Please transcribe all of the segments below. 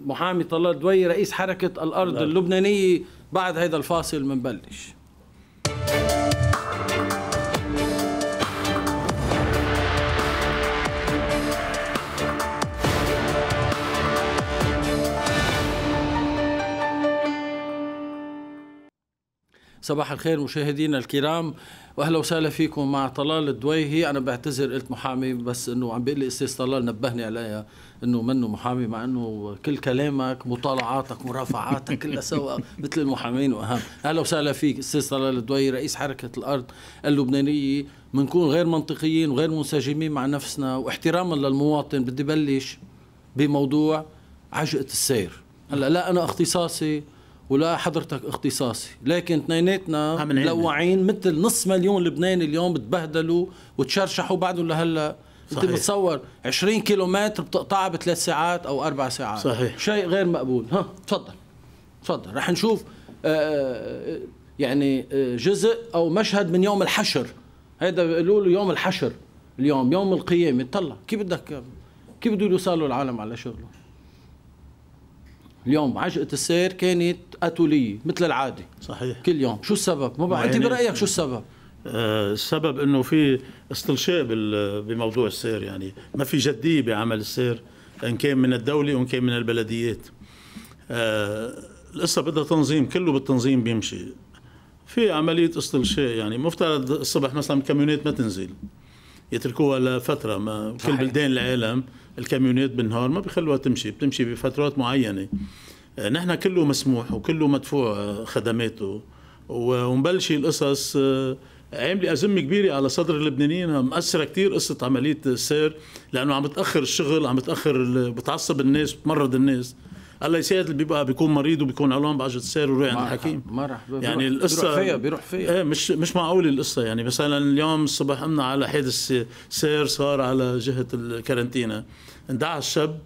محامي طلال دوي رئيس حركة الأرض لا. نعم. اللبنانية بعد هذا الفاصل منبلش صباح الخير مشاهدينا الكرام واهلا وسهلا فيكم مع طلال الدويهي انا بعتذر قلت محامي بس انه عم بيقول لي استاذ طلال نبهني عليها انه منه محامي مع انه كل كلامك مطالعاتك مرافعاتك كلها سوا مثل المحامين واهم اهلا وسهلا فيك استاذ طلال الدوي رئيس حركه الارض اللبنانيه بنكون غير منطقيين وغير منسجمين مع نفسنا واحتراما للمواطن بدي بلش بموضوع عجقه السير هلا لا انا اختصاصي ولا حضرتك اختصاصي لكن اثنيناتنا آه، لوعين مثل نص مليون لبناني اليوم بتبهدلوا وتشرشحوا بعدهم لهلا صحيح. انت بتصور 20 كيلو متر بتقطعها بثلاث ساعات او اربع ساعات صحيح شيء غير مقبول ها تفضل تفضل رح نشوف آه، آه، آه، يعني جزء او مشهد من يوم الحشر هيدا بيقولوا له يوم الحشر اليوم يوم القيامه طلع كيف بدك كيف بده يوصلوا العالم على شغله اليوم عجقة السير كانت أتولية مثل العادة صحيح كل يوم شو السبب؟ ما بعرف أنت يعني برأيك شو السبب؟ السبب انه في استلشاء بموضوع السير يعني ما في جديه بعمل السير ان كان من الدوله وان كان من البلديات آه، القصه بدها تنظيم كله بالتنظيم بيمشي في عمليه استلشاء يعني مفترض الصبح مثلا الكاميونات ما تنزل يتركوها لفتره ما كل بلدان العالم الكاميونات بالنهار ما بيخلوها تمشي بتمشي بفترات معينه آه، نحن كله مسموح وكله مدفوع آه، خدماته ونبلش القصص عامل أزمة كبيرة على صدر اللبنانيين مأثرة كثير قصة عملية السير لأنه عم بتأخر الشغل عم بتأخر بتعصب الناس بتمرض الناس الله يساعد اللي بيبقى بيكون مريض وبيكون علوم بعجة السير ويروح عند الحكيم مرحبا يعني بيروح القصة بيروح فيها بيروح فيها ايه مش مش معقولة القصة يعني مثلا اليوم الصبح قمنا على حادث سير صار على جهة الكارنتينا اندعى الشاب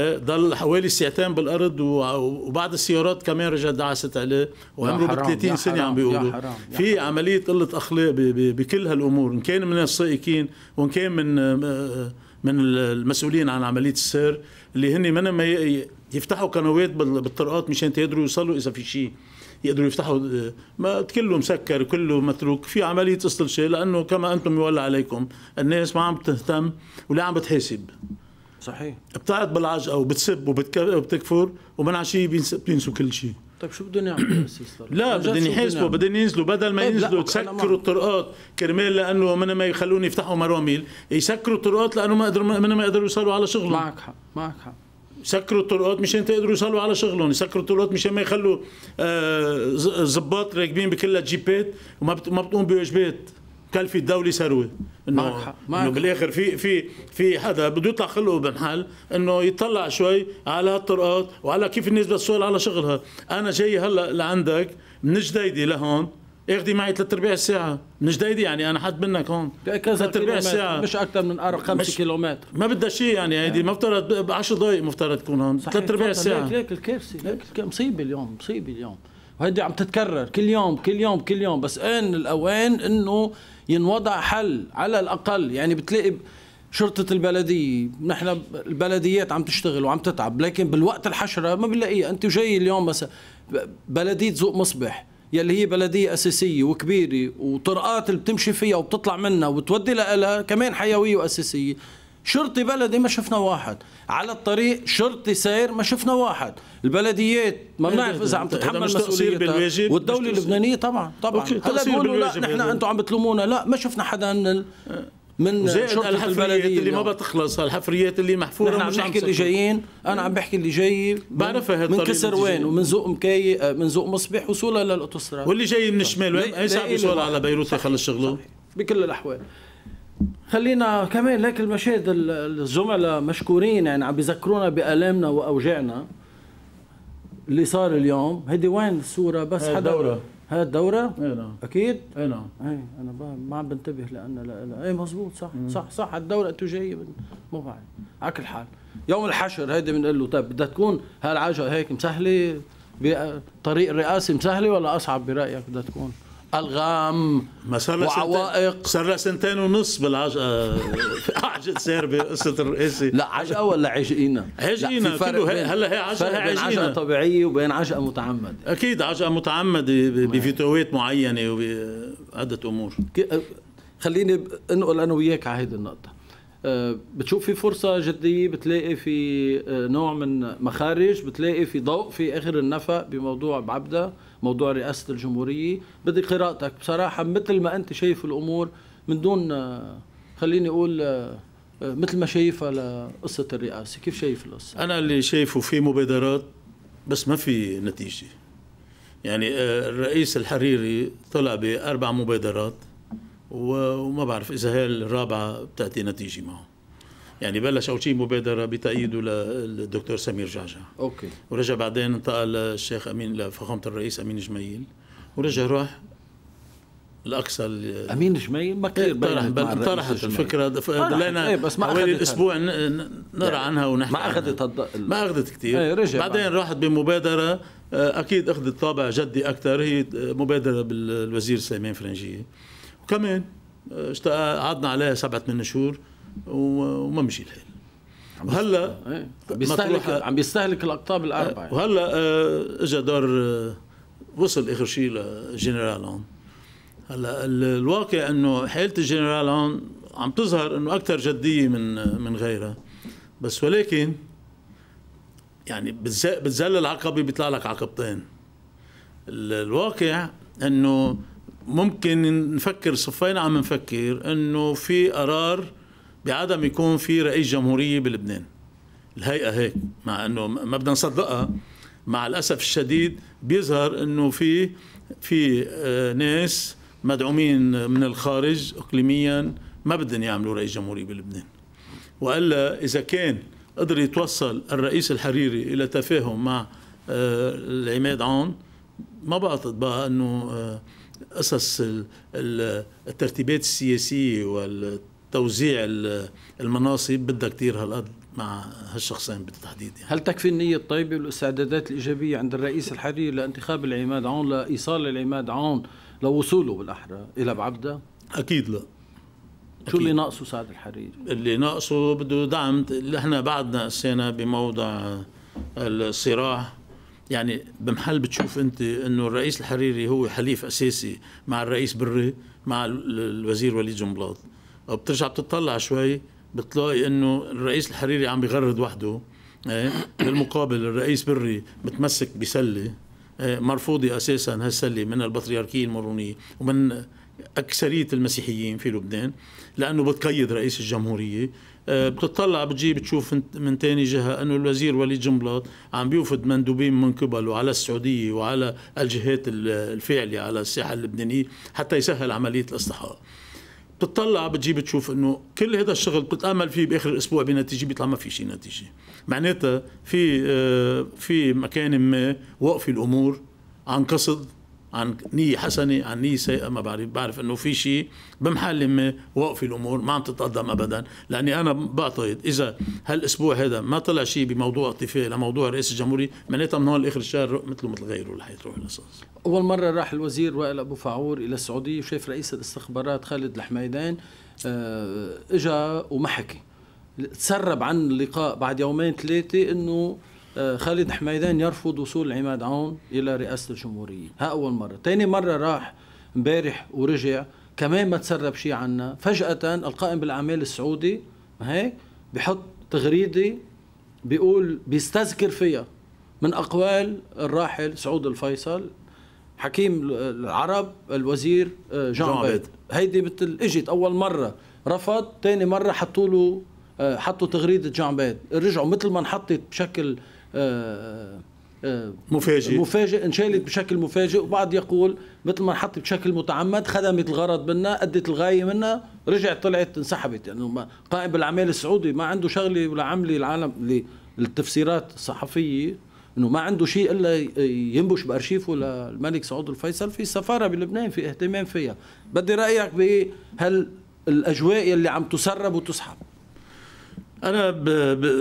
ضل آه، حوالي ساعتين بالارض وبعض السيارات كمان رجعت دعست عليه وعمره ب 30 سنه عم بيقولوا في عمليه قله اخلاق بكل هالامور ان كان من السائقين وان كان من آه، من المسؤولين عن عمليه السير اللي هن من ما يفتحوا قنوات بالطرقات مشان تقدروا يوصلوا اذا في شيء يقدروا يفتحوا آه، ما كله مسكر كله متروك في عمليه استلشاء لانه كما انتم يولى عليكم الناس ما عم تهتم ولا عم بتحاسب صحيح بتعط بالعج او بتسب وبتكفر ومنع شيء بينسوا كل شيء طيب شو بدهم يعملوا لا بدهم يحاسبوا بدهم ينزلوا بدل ما طيب ينزلوا تسكروا الطرقات كرمال لانه من ما يخلون يفتحوا مراميل يسكروا الطرقات لانه ما قدروا من ما يقدروا يوصلوا على شغلهم معك حق معك حق سكروا الطرقات مشان تقدروا يوصلوا على شغلهم يسكروا الطرقات مشان ما يخلوا آه راكبين بكل جيبات وما بتقوم بواجبات في الدولي سروي انه انه بالاخر في في في حدا بده يطلع خلقه بنحل انه يطلع شوي على الطرقات وعلى كيف الناس بتشتغل على شغلها انا جاي هلا لعندك من جديدي لهون اخذي معي ثلاث ارباع الساعة من جديد يعني انا حد منك هون ثلاث ارباع الساعة مش اكثر من اربع 5 كيلومتر ما بدها شيء يعني هيدي يعني. مفترض ب 10 دقائق مفترض تكون هون ثلاث ارباع الساعة ليك ليك الكارثة مصيبة اليوم مصيبة اليوم وهيدي عم تتكرر كل يوم كل يوم كل يوم بس ان الاوان انه ينوضع حل على الاقل يعني بتلاقي شرطة البلدية نحن البلديات عم تشتغل وعم تتعب لكن بالوقت الحشرة ما بنلاقيها أنت جاي اليوم مثلا بلدية زوق مصبح يلي هي بلدية أساسية وكبيرة وطرقات اللي بتمشي فيها وبتطلع منها وبتودي لها كمان حيوية وأساسية شرطي بلدي ما شفنا واحد على الطريق شرطي سير ما شفنا واحد البلديات ما إيه، بنعرف إيه، اذا إيه. عم تتحمل مسؤوليتها والدوله اللبنانيه طبعا طبعا هلا بيقولوا لا نحن انتم عم بتلومونا لا ما شفنا حدا من من شرطة الحفريات اللي ما بتخلص الحفريات اللي محفوره نحن عم نحكي اللي جايين انا عم بحكي اللي جاي بعرفها هالطريقه من كسروان ومن زوق مكاي من زوق مصبح وصولا للاوتوستراد واللي جاي من الشمال وين اي ساعه يوصل على بيروت يخلص شغله بكل الاحوال خلينا كمان ليك المشاهد الزملاء مشكورين يعني عم بيذكرونا بآلامنا وأوجاعنا اللي صار اليوم هيدي وين الصورة بس حدا دورة هاي الدورة؟ اي نعم اكيد؟ اي نعم اي انا ما عم بنتبه لان لا لا اي مزبوط صح مم. صح صح الدورة انتو جاي مو بعرف على كل حال يوم الحشر هيدي بنقول له طيب بدها تكون هالعجلة هيك مسهلة طريق الرئاسي مسهلة ولا اصعب برايك بدها تكون؟ الغام ما وعوائق صار لها سنتين ونص بالعجقه آه، عجقه سير قصه الرئاسي لا عجقه ولا عجقينا؟ عجقينا كله هلا هي عجقه بين عجقه طبيعيه وبين عجقه متعمده اكيد عجقه متعمده بفيتوات معينه وبعده امور أه، خليني انقل انا وياك على هيدي النقطه أه، بتشوف في فرصه جديه بتلاقي في نوع من مخارج بتلاقي في ضوء في اخر النفق بموضوع بعبده موضوع رئاسه الجمهوريه بدي قراءتك بصراحه مثل ما انت شايف الامور من دون آه، خليني اقول آه، آه، مثل ما شايفها لقصه الرئاسه كيف شايف القصه انا اللي شايفه في مبادرات بس ما في نتيجه يعني الرئيس الحريري طلع باربع مبادرات وما بعرف اذا هي الرابعه بتاتي نتيجه معه يعني بلش اول شيء مبادره بتاييده للدكتور سمير جعجع اوكي ورجع بعدين انتقل للشيخ امين لفخامه الرئيس امين جميل ورجع راح الاقصى امين جميل ما طرح طرحت الفكره دلينا ايه بس ما حوالي اسبوع نرى يعني عنها ونحكي ما اخذت هد... ما اخذت كثير ايه رجع بعدين بقى. راحت بمبادره آه، اكيد اخذت طابع جدي اكثر هي آه، مبادره بالوزير سليمان فرنجيه وكمان آه، اشتغل قعدنا عليها سبعة ثمان شهور وما مشي الحال وهلا إيه. بيستهلك عم بيستهلك الاقطاب الاربعه يعني. وهلا آه، اجى دور آه، وصل اخر شيء لجنرال هون هلا الواقع انه حاله الجنرال هون عم تظهر انه اكثر جديه من آه، من غيرها بس ولكن يعني بتزل العقبه بيطلع لك عقبتين الواقع انه ممكن نفكر صفينا عم نفكر انه في قرار بعدم يكون في رئيس جمهوريه بلبنان الهيئه هيك مع انه ما بدنا نصدقها مع الاسف الشديد بيظهر انه في في آه، ناس مدعومين من الخارج اقليميا ما بدهم يعملوا رئيس جمهوريه بلبنان والا اذا كان قدر يتوصل الرئيس الحريري الى تفاهم مع آه، العماد عون ما بعتقد بقى انه آه، قصص الترتيبات السياسيه وال توزيع المناصب بدها كثير هالقد مع هالشخصين بالتحديد يعني. هل تكفي النية الطيبة والاستعدادات الإيجابية عند الرئيس الحريري لانتخاب العماد عون لإيصال العماد عون لوصوله بالأحرى إلى بعبدة؟ أكيد لا شو اللي ناقصه سعد الحريري؟ اللي ناقصه بده دعم نحن بعدنا قسينا بموضع الصراع يعني بمحل بتشوف انت انه الرئيس الحريري هو حليف اساسي مع الرئيس بري مع الوزير وليد جنبلاط بترجع بتطلع شوي بتلاقي انه الرئيس الحريري عم بيغرد وحده إيه، بالمقابل الرئيس بري متمسك بسله إيه، مرفوضة اساسا هالسله من البطريركيه المارونيه ومن اكثريه المسيحيين في لبنان لانه بتقيد رئيس الجمهوريه إيه، بتطلع بتجيب بتشوف من تاني جهة أنه الوزير وليد جنبلاط عم بيوفد مندوبين من قبله على السعودية وعلى الجهات الفعلية على الساحة اللبنانية حتى يسهل عملية الاستحقاق بتطلع بتجيب بتشوف انه كل هذا الشغل بتتامل فيه باخر الاسبوع بنتيجه بيطلع ما في شيء نتيجه معناتها في آه، في مكان ما وقف الامور عن قصد عن نية حسنة عن نية سيئة ما بعرف بعرف انه في شيء بمحل ما وقف الامور ما عم تتقدم ابدا لاني انا بعتقد اذا هالاسبوع هذا ما طلع شيء بموضوع اتفاق لموضوع رئيس الجمهورية معناتها من هون لاخر الشهر مثله مثل غيره رح يروح الاساس اول مرة راح الوزير وائل ابو فعور الى السعودية وشاف رئيس الاستخبارات خالد الحميدان آه، اجا وما حكي تسرب عن اللقاء بعد يومين ثلاثة انه آه، خالد حميدان يرفض وصول عماد عون الى رئاسه الجمهوريه ها اول مره ثاني مره راح امبارح ورجع كمان ما تسرب شيء عنا فجاه القائم بالاعمال السعودي هيك بحط تغريده بيقول بيستذكر فيها من اقوال الراحل سعود الفيصل حكيم العرب الوزير آه، جان عبيد هيدي مثل اجت اول مره رفض ثاني مره حطوا له آه، حطوا تغريده جان عبيد رجعوا مثل ما انحطت بشكل مفاجئ مفاجئ انشالت بشكل مفاجئ وبعض يقول مثل ما حط بشكل متعمد خدمت الغرض منا ادت الغايه منا رجعت طلعت انسحبت يعني قائم بالاعمال السعودي ما عنده شغله ولا عمل العالم للتفسيرات الصحفيه انه ما عنده شيء الا ينبش بارشيفه للملك سعود الفيصل في سفاره بلبنان في اهتمام فيها بدي رايك بهالاجواء اللي عم تسرب وتسحب انا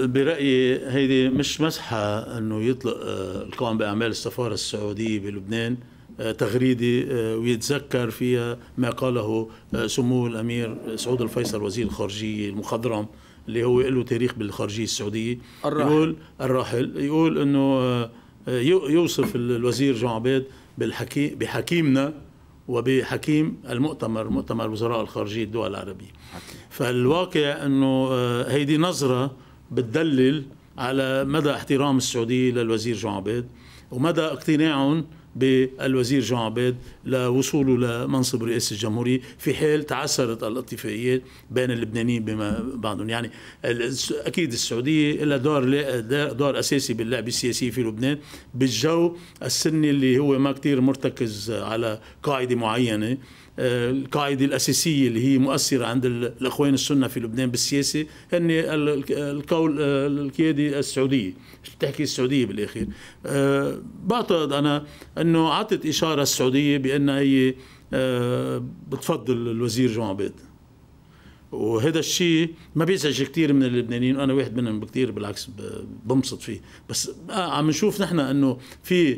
برايي هيدي مش مسحه انه يطلق آه، القائم باعمال السفاره السعوديه بلبنان آه، تغريده آه، ويتذكر فيها ما قاله سمو الامير سعود الفيصل وزير الخارجيه المخضرم اللي هو له تاريخ بالخارجيه السعوديه الراحل. يقول الراحل يقول انه يوصف الوزير جون عبيد بالحكي بحكيمنا وبحكيم المؤتمر مؤتمر وزراء الخارجيه الدول العربيه فالواقع انه آه، هيدي نظره بتدلل على مدى احترام السعوديه للوزير جون عبيد ومدى اقتناعهم بالوزير جون عبيد لوصوله لمنصب رئيس الجمهورية في حال تعسرت الاتفاقيات بين اللبنانيين بما بعضهم يعني أكيد السعودية لها دور دور أساسي باللعب السياسي في لبنان بالجو السني اللي هو ما كتير مرتكز على قاعدة معينة القاعده الاساسيه اللي هي مؤثره عند الاخوان السنه في لبنان بالسياسه هن القول القياده السعوديه بتحكي السعوديه بالاخير آه، بعتقد انا انه اعطت اشاره السعوديه بان هي آه، بتفضل الوزير جون عبيد وهذا الشيء ما بيزعج كثير من اللبنانيين وانا واحد منهم كثير بالعكس بنبسط فيه بس آه، عم نشوف نحن انه في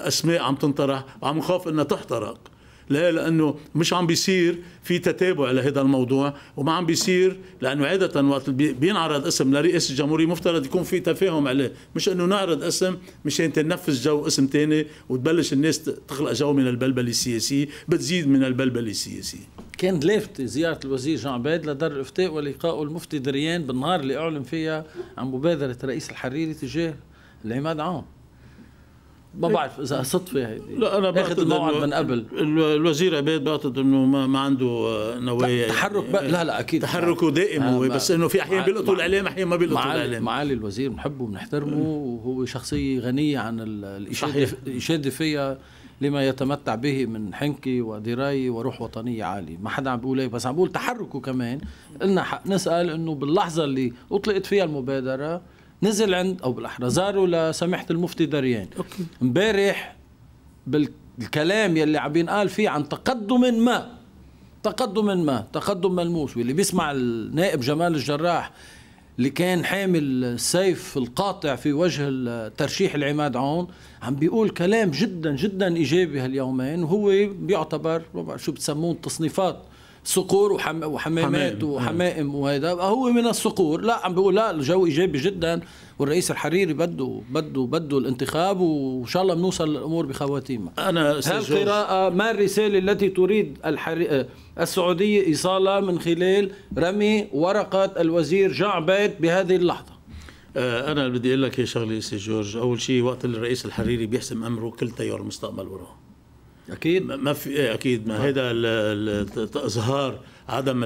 اسماء عم تنطرح وعم نخاف انها تحترق ليه؟ لانه مش عم بيصير في تتابع لهذا الموضوع وما عم بيصير لانه عاده وقت بينعرض اسم لرئيس الجمهوريه مفترض يكون في تفاهم عليه مش انه نعرض اسم مشان تنفذ جو اسم ثاني وتبلش الناس تخلق جو من البلبله السياسيه بتزيد من البلبله السياسيه كان لافت زيارة الوزير جان عبيد لدار الافتاء ولقاء المفتي دريان بالنهار اللي اعلن فيها عن مبادرة رئيس الحريري تجاه العماد عون ما إيه. بعرف اذا صدفه هيدي لا انا باخذ الموعد من قبل الوزير عبيد بعتقد انه ما ما عنده آه، نوايا تحرك يعني لا لا اكيد تحركه دائم هو آه، بس انه في احيان بيلقطوا الاعلام احيان ما بيلقطوا الاعلام معالي الوزير بنحبه بنحترمه وهو شخصيه غنيه عن الاشاده فيها لما يتمتع به من حنكة ودراية وروح وطنية عالية ما حدا عم بيقول هيك إيه، بس عم بقول تحركه كمان قلنا نسأل انه باللحظة اللي اطلقت فيها المبادرة نزل عند او بالاحرى زاروا لسماحه المفتي دريان امبارح بالكلام يلي عم ينقال فيه عن تقدم ما تقدم ما تقدم ملموس واللي بيسمع النائب جمال الجراح اللي كان حامل السيف القاطع في وجه ترشيح العماد عون عم بيقول كلام جدا جدا ايجابي هاليومين وهو بيعتبر شو بتسمون تصنيفات صقور وحم... وحمامات آه. وحمائم وهذا هو من الصقور لا عم بيقول لا الجو ايجابي جدا والرئيس الحريري بده بده بده الانتخاب وان شاء الله بنوصل الامور بخواتيمها انا قراءه ما الرساله التي تريد الحري... آه، السعوديه ايصالها من خلال رمي ورقه الوزير جعبيت بهذه اللحظه آه، انا بدي اقول لك يا شغله سي جورج اول شيء وقت الرئيس الحريري بيحسم امره كل تيار المستقبل وراه اكيد ما في إيه، اكيد ما آه. هذا اظهار عدم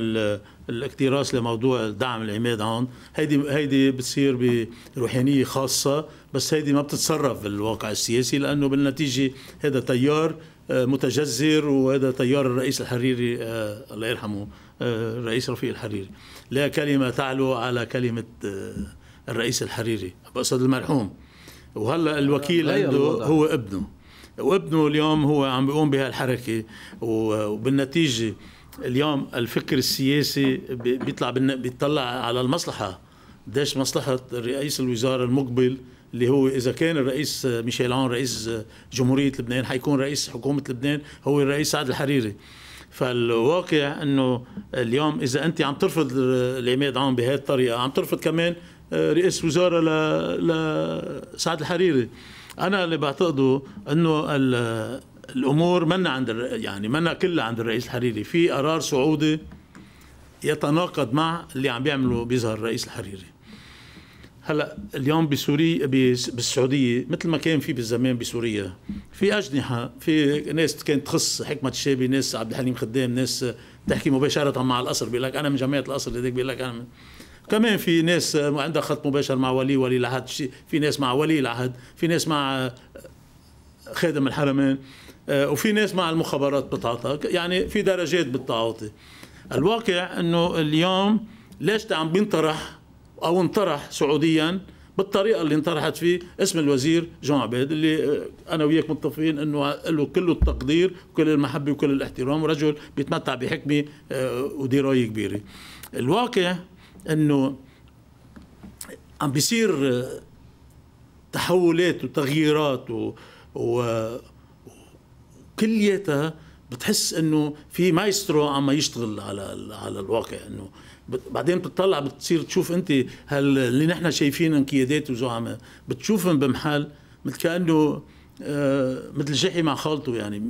الاكتراث لموضوع دعم العماد هون هيدي هيدي بتصير بروحانيه خاصه بس هيدي ما بتتصرف بالواقع السياسي لانه بالنتيجه هذا تيار آه، متجذر وهذا تيار الرئيس الحريري آه، الله يرحمه الرئيس رفيق الحريري لا كلمه تعلو على كلمه الرئيس الحريري بقصد المرحوم وهلا الوكيل عنده هو ابنه وابنه اليوم هو عم بيقوم بهالحركه وبالنتيجه اليوم الفكر السياسي بيطلع بيطلع على المصلحه قديش مصلحه رئيس الوزراء المقبل اللي هو اذا كان الرئيس ميشيل عون رئيس جمهوريه لبنان حيكون رئيس حكومه لبنان هو الرئيس سعد الحريري فالواقع انه اليوم اذا انت عم ترفض العماد عون بهذه الطريقه عم ترفض كمان رئيس وزاره لسعد الحريري انا اللي بعتقده انه الامور منا عند يعني منا كلها عند الرئيس الحريري في قرار سعودي يتناقض مع اللي عم بيعمله بيظهر الرئيس الحريري هلا اليوم بسوريا بالسعوديه مثل ما كان في بالزمان بسوريا في اجنحه في ناس كانت تخص حكمه الشابي ناس عبد الحليم خدام ناس تحكي مباشره مع القصر بيقول لك انا من جمعيه القصر هذيك بيقول لك انا من كمان في ناس عندها خط مباشر مع ولي ولي العهد في ناس مع ولي العهد في ناس مع خادم الحرمين آه، وفي ناس مع المخابرات بتعطى يعني في درجات بالتعاطي الواقع انه اليوم ليش عم بينطرح او انطرح سعوديا بالطريقه اللي انطرحت فيه اسم الوزير جون عبيد اللي آه، انا وياك متفقين انه له كل التقدير وكل المحبه وكل الاحترام ورجل بيتمتع بحكمه آه، ودرايه كبيره الواقع انه عم بيصير تحولات وتغييرات و, و... كليتها بتحس انه في مايسترو عم يشتغل على على الواقع انه بعدين بتطلع بتصير تشوف انت هل اللي نحن شايفين انقيادات وزعماء بتشوفهم بمحل مثل كانه آه مثل جحي مع خالته يعني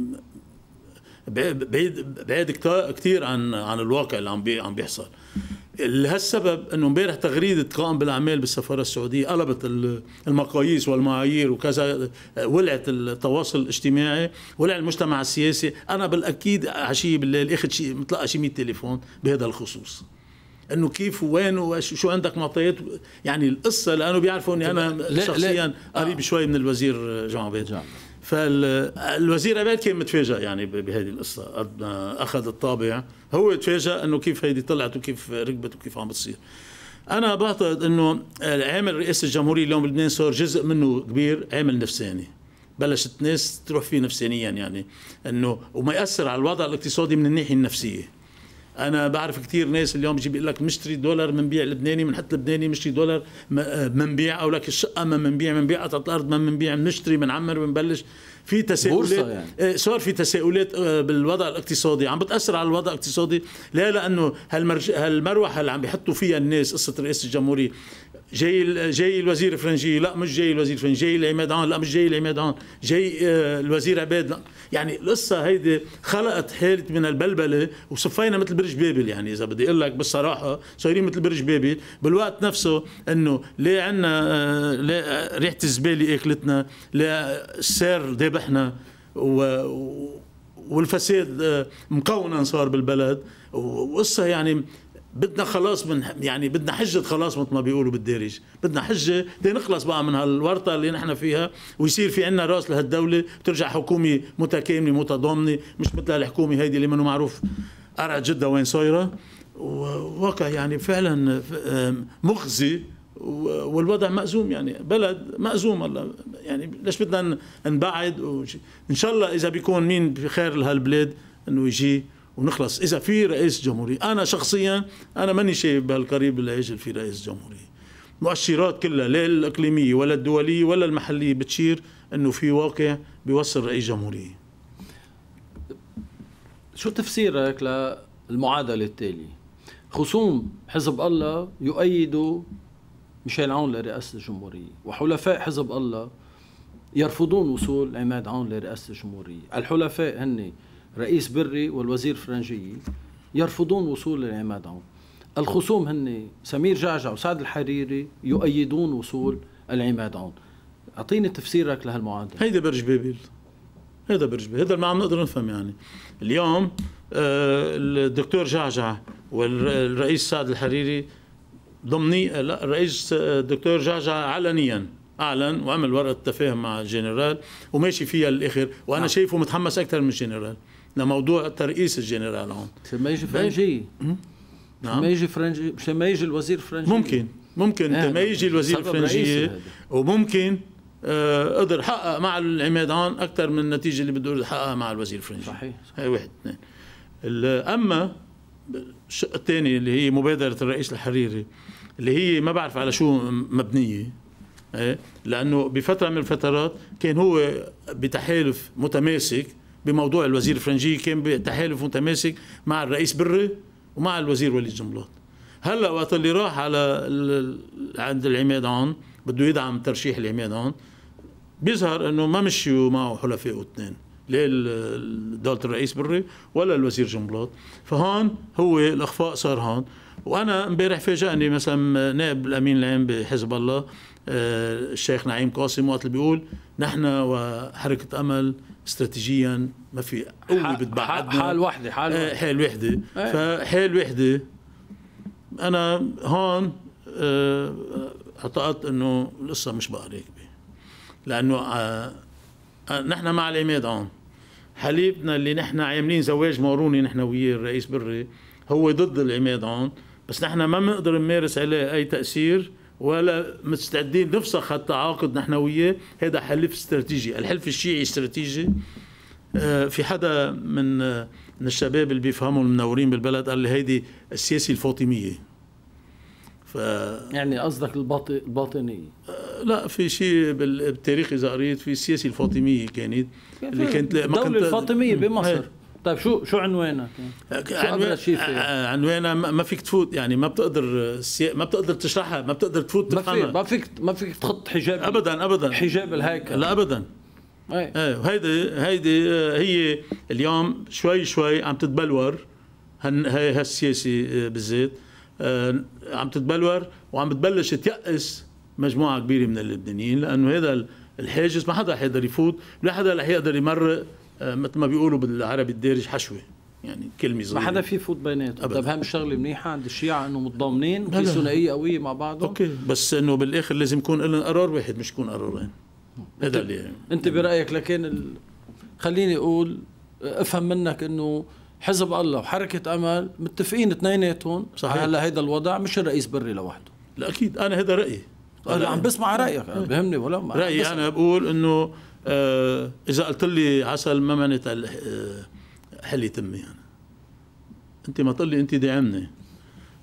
بعيد بعيد كثير عن عن الواقع اللي عم عم بيحصل لهالسبب انه امبارح تغريده قائم بالاعمال بالسفاره السعوديه قلبت المقاييس والمعايير وكذا ولعت التواصل الاجتماعي ولع المجتمع السياسي انا بالاكيد عشيه بالليل اخذ شيء متلقى شيء 100 تليفون بهذا الخصوص انه كيف وين وشو عندك معطيات يعني القصه لانه بيعرفوا اني طيب، انا شخصيا قريب آه. شوي من الوزير جمعه بيت فالوزير عباد كان متفاجئ يعني بهذه القصه قد ما اخذ الطابع هو تفاجئ انه كيف هيدي طلعت وكيف ركبت وكيف عم بتصير انا بعتقد انه عامل رئاسه الجمهوريه اليوم بلبنان صار جزء منه كبير عامل نفساني بلشت الناس تروح فيه نفسانيا يعني انه وما ياثر على الوضع الاقتصادي من الناحيه النفسيه انا بعرف كثير ناس اليوم بيجي بيقول لك مشتري دولار منبيع لبناني بنحط لبناني مشتري دولار آه، منبيع او لك الشقه ما منبيع منبيع قطعه الارض ما منبيع بنشتري بنعمر بنبلش في تساؤلات يعني. آه، صار في تساؤلات آه، بالوضع الاقتصادي عم بتاثر على الوضع الاقتصادي لا لانه هالمروحه اللي عم بيحطوا فيها الناس قصه رئيس الجمهوريه جاي جاي الوزير الفرنجي لا مش جاي الوزير الفرنجي جاي العماد عون لا مش جاي العماد عون جاي آه، الوزير عباد لا يعني القصه هيدي خلقت حاله من البلبله وصفينا مثل برج بابل يعني اذا بدي اقول لك بالصراحه صايرين مثل برج بابل بالوقت نفسه انه ليه عنا ليه آه، آه، ريحه الزباله اكلتنا ليه السير ذابحنا والفساد مقونا صار بالبلد وقصه يعني بدنا خلاص من يعني بدنا حجه خلاص مثل ما بيقولوا بالدارج بدنا حجه لنخلص بقى من هالورطه اللي نحن فيها ويصير في عنا راس لهالدوله ترجع حكومه متكامله متضامنه مش مثل هالحكومه هيدي اللي منه معروف قرع جدا وين صايره وواقع يعني فعلا مخزي والوضع مأزوم يعني بلد مأزوم الله يعني ليش بدنا نبعد ان شاء الله اذا بيكون مين بخير لهالبلاد انه يجي ونخلص اذا في رئيس جمهوريه انا شخصيا انا ماني شايف بهالقريب اللي يجي في رئيس جمهوريه مؤشرات كلها لا الاقليميه ولا الدوليه ولا المحليه بتشير انه في واقع بيوصل رئيس جمهوريه شو تفسيرك للمعادله التاليه خصوم حزب الله يؤيدوا ميشيل عون لرئاسه الجمهوريه وحلفاء حزب الله يرفضون وصول عماد عون لرئاسه الجمهوريه الحلفاء هن رئيس بري والوزير فرنجي يرفضون وصول العماد عون الخصوم هن سمير جعجع وسعد الحريري يؤيدون وصول العماد عون اعطيني تفسيرك لهالمعادله هيدا برج بابل هيدا برج بابل هذا اللي ما عم نقدر نفهم يعني اليوم آه، الدكتور جعجع والرئيس سعد الحريري ضمني لا الرئيس آه، الدكتور جعجع علنيا اعلن وعمل ورقه تفاهم مع الجنرال وماشي فيها للاخر وانا نعم. شايفه متحمس اكثر من الجنرال لموضوع ترئيس الجنرال هون ما يجي فرنجي نعم ما يجي فرنجي مشان ما يجي الوزير فرنجي ممكن ممكن آه نعم. ما يجي الوزير الفرنجي وممكن آه قدر حقق مع العماد اكثر من النتيجه اللي بده يحققها مع الوزير الفرنجي صحيح, صحيح. هي واحد اثنين اما الشق الثاني اللي هي مبادره الرئيس الحريري اللي هي ما بعرف على شو مبنيه إيه؟ لانه بفتره من الفترات كان هو بتحالف متماسك بموضوع الوزير الفرنجي كان بتحالف متماسك مع الرئيس بري ومع الوزير وليد جنبلاط. هلا وقت اللي راح على عند العماد هون بده يدعم ترشيح العماد هون بيظهر انه ما مشيوا معه حلفائه اثنين لا دولة الرئيس بري ولا الوزير جنبلاط فهون هو الاخفاء صار هون وانا امبارح فاجئني مثلا نائب الامين العام بحزب الله آه، الشيخ نعيم قاسم وقت اللي بيقول نحن وحركه امل استراتيجيا ما في قوه بتبعد حال وحده حال آه، وحده حال وحده إيه. فحال وحده انا هون آه، اعتقدت انه القصه مش بقى راكبه لانه آه، نحن مع العماد هون حليفنا اللي نحن عاملين زواج موروني نحن وياه الرئيس بري هو ضد العماد هون بس نحن ما بنقدر نمارس عليه اي تاثير ولا مستعدين نفسخ التعاقد نحن وياه هذا حلف استراتيجي الحلف الشيعي استراتيجي آه، في حدا من آه، من الشباب اللي بيفهموا المنورين بالبلد قال لي هيدي السياسي الفاطميه ف... يعني قصدك الباطنيه آه، لا في شيء بالتاريخ اذا قريت في السياسي الفاطميه كانت يعني اللي كانت ما كنت الدوله الفاطميه بمصر إيه. طيب شو شو عنوانك؟ عنوانك عنوانها ما فيك تفوت يعني ما بتقدر ما بتقدر تشرحها ما بتقدر تفوت ما فيك ما فيك ما فيك تخط حجاب ابدا ابدا حجاب الهيكل لا ابدا ايه وهيدي هيدي آه، هي اليوم شوي شوي عم تتبلور هي هالسياسه آه، بالذات آه، عم تتبلور وعم بتبلش تيأس مجموعه كبيره من اللبنانيين لانه هذا الحاجز ما حدا حيقدر يفوت ولا حدا رح يقدر يمرق آه، مثل ما بيقولوا بالعربي الدارج حشوه يعني كلمه صغيره ما حدا في فوت بيناتهم طيب هام الشغله منيحه عند الشيعه انه متضامنين في ثنائيه قويه مع بعضهم اوكي بس انه بالاخر لازم يكون لهم قرار واحد مش يكون قرارين هذا اللي انت برايك لكن ال... خليني اقول افهم منك انه حزب الله وحركه امل متفقين اثنيناتهم على هذا الوضع مش الرئيس بري لوحده لا اكيد انا هذا رايي انا عم بسمع رايك بهمني إيه. ولا رايي انا بقول انه آه اذا قلت لي عسل ما معناتها آه، حلي تمي انا انت ما تقول لي انت داعمني دعمني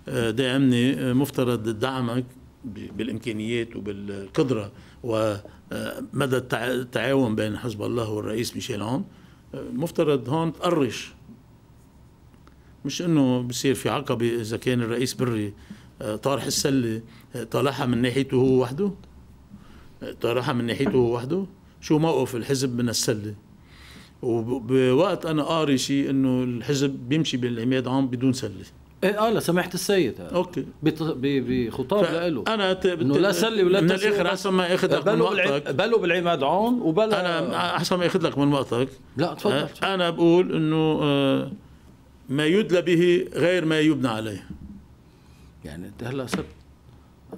آه، داعمني آه، مفترض دعمك بالامكانيات وبالقدره ومدى التعاون بين حزب الله والرئيس ميشيل عون مفترض هون تقرش مش انه بصير في عقبه اذا كان الرئيس بري طارح السله طالعها من ناحيته هو وحده طارحها من ناحيته هو وحده شو موقف الحزب من السله وبوقت انا قاري شيء انه الحزب بيمشي بالعماد عام بدون سله ايه اه لسماحه السيد هذا اوكي بخطاب لإله انا بت... انه لا سله ولا من الاخر احسن ما اخذ لك من وقتك بلو بالعماد عون وبلا انا احسن ما اخذ لك من وقتك لا تفضل آه، انا بقول انه آه، ما يدلى به غير ما يبنى عليه يعني انت هلا صرت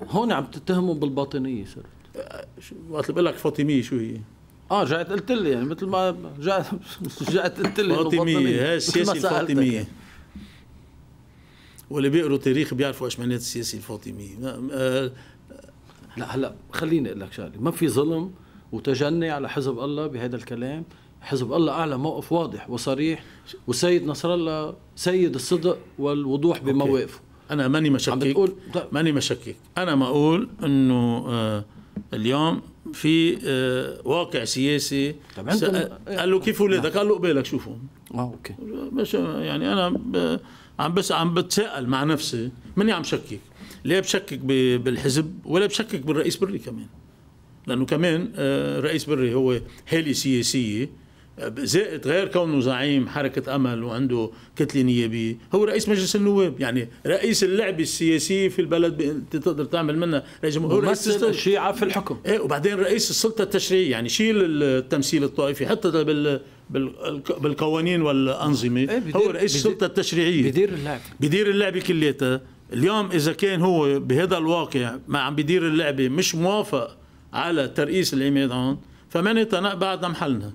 هون عم تتهمه بالباطنيه صرت آه، وقت بقول لك فاطميه شو هي؟ اه جاءت قلت لي يعني مثل ما جاءت جاءت قلت لي فاطميه هاي السياسه الفاطميه واللي بيقروا تاريخ بيعرفوا ايش معنات السياسه الفاطميه آه لا هلا خليني اقول لك شغله ما في ظلم وتجني على حزب الله بهذا الكلام حزب الله اعلى موقف واضح وصريح والسيد نصر الله سيد الصدق والوضوح بمواقفه انا ماني مشكك عم بتقول ماني مشكك انا ما اقول انه آه اليوم في آه، واقع سياسي طب إيه. قال له كيف اولادك؟ نعم. قال له قبالك شوفهم اه اوكي يعني انا عم بس عم بتساءل مع نفسي ماني عم شكك لا بشكك بالحزب ولا بشكك بالرئيس بري كمان لانه كمان الرئيس آه، بري هو هالي سياسيه زائد غير كونه زعيم حركة أمل وعنده كتلة نيابية هو رئيس مجلس النواب يعني رئيس اللعبة السياسية في البلد أنت تقدر تعمل منها رئيس هو رئيس الشيعة في الحكم إيه وبعدين رئيس السلطة التشريعية يعني شيل التمثيل الطائفي حتى بال بالقوانين والأنظمة إيه هو رئيس السلطة التشريعية بدير اللعبة بدير اللعبة كلياتها اليوم إذا كان هو بهذا الواقع ما عم بدير اللعبة مش موافق على ترئيس العماد هون فمعناتها بعدنا محلنا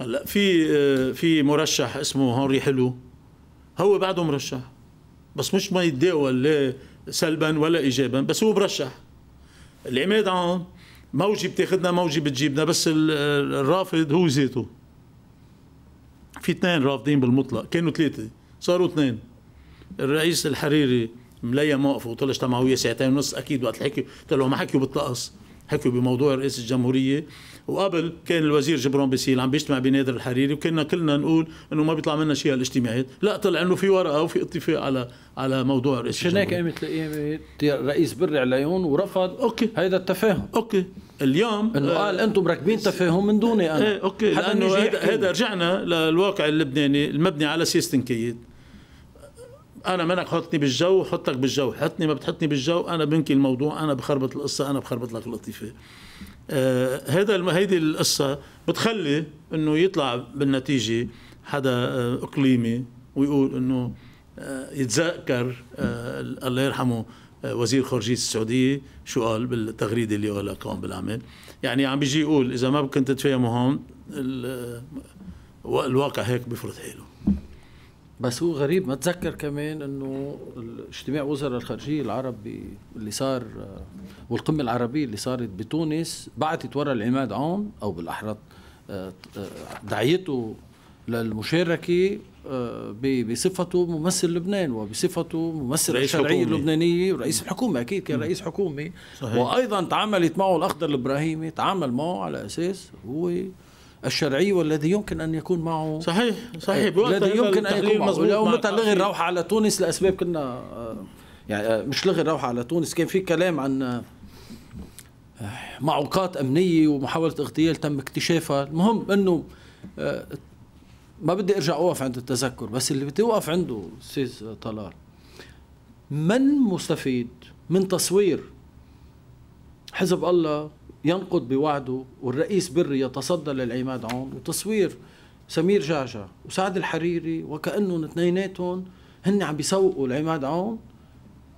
هلا في آه، في مرشح اسمه هنري حلو هو بعده مرشح بس مش ما يتداول لا سلبا ولا ايجابا بس هو مرشح العماد عون موجه بتاخذنا موجه بتجيبنا بس آه، الرافض هو ذاته في اثنين رافضين بالمطلق كانوا ثلاثه صاروا اثنين الرئيس الحريري مليا موقفه وطلع اجتمعوا وياه ساعتين ونص اكيد وقت الحكي قلت له ما حكيوا بالطقس حكوا بموضوع رئيس الجمهوريه وقبل كان الوزير جبران بسيل عم بيجتمع بنادر الحريري وكنا كلنا نقول انه ما بيطلع منا شيء هالاجتماعات، لا طلع انه في ورقه وفي اتفاق على على موضوع رئاسه هناك قامت رئيس بري عليون ورفض اوكي هيدا التفاهم اوكي اليوم انه آه، قال انتم راكبين تفاهم من دوني انا ايه اوكي لانه هذا رجعنا للواقع اللبناني المبني على سياسه انكيد انا منك حطني بالجو حطك بالجو حطني ما بتحطني بالجو انا بنكي الموضوع انا بخربط القصه انا بخربط لك اللطيفه آه هذا هيدي القصه بتخلي انه يطلع بالنتيجه حدا آه اقليمي ويقول انه آه يتذكر آه الله يرحمه آه، وزير خارجية السعودية شو قال بالتغريدة اللي قالها قام بالعمل يعني عم بيجي يقول إذا ما كنت تفهموا هون الواقع هيك بفرض حيله بس هو غريب ما تذكر كمان انه اجتماع وزراء الخارجيه العربي اللي صار آه، والقمه العربيه اللي صارت بتونس بعثت وراء العماد عون او بالاحرى آه، آه، دعيته للمشاركه بصفته ممثل لبنان وبصفته ممثل الشرعيه اللبنانيه ورئيس الحكومه اكيد كان رئيس حكومه صحيح. وايضا تعاملت معه الاخضر الابراهيمي تعامل معه على اساس هو الشرعي والذي يمكن ان يكون معه صحيح صحيح الذي يمكن ان يكون معه لو متى لغي الروحه على تونس لاسباب كنا آه، يعني آه، مش لغي الروحه على تونس كان في كلام عن آه، معوقات امنيه ومحاوله اغتيال تم اكتشافها المهم انه ما بدي ارجع اوقف عند التذكر بس اللي بدي اوقف عنده استاذ طلال من مستفيد من تصوير حزب الله ينقض بوعده والرئيس بري يتصدى للعماد عون وتصوير سمير جعجع وسعد الحريري وكأنهم اثنيناتهم هن عم بيسوقوا العماد عون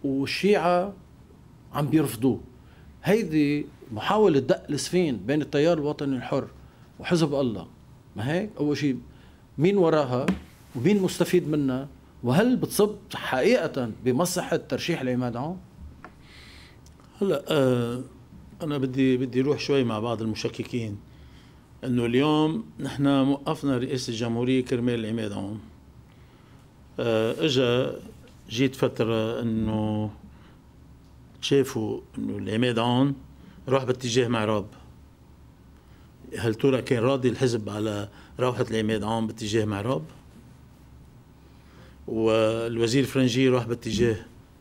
والشيعة عم بيرفضوه هيدي محاولة دق السفين بين التيار الوطني الحر وحزب الله ما هيك أول شيء مين وراها ومين مستفيد منها وهل بتصب حقيقة بمصلحة ترشيح العماد عون؟ هلا أه انا بدي بدي روح شوي مع بعض المشككين انه اليوم نحن وقفنا رئيس الجمهوريه كرمال العماد هون آه، اجا جيت فتره انه شافوا انه العماد هون راح باتجاه معراب هل ترى كان راضي الحزب على روحة العماد عام باتجاه معراب والوزير فرنجي راح باتجاه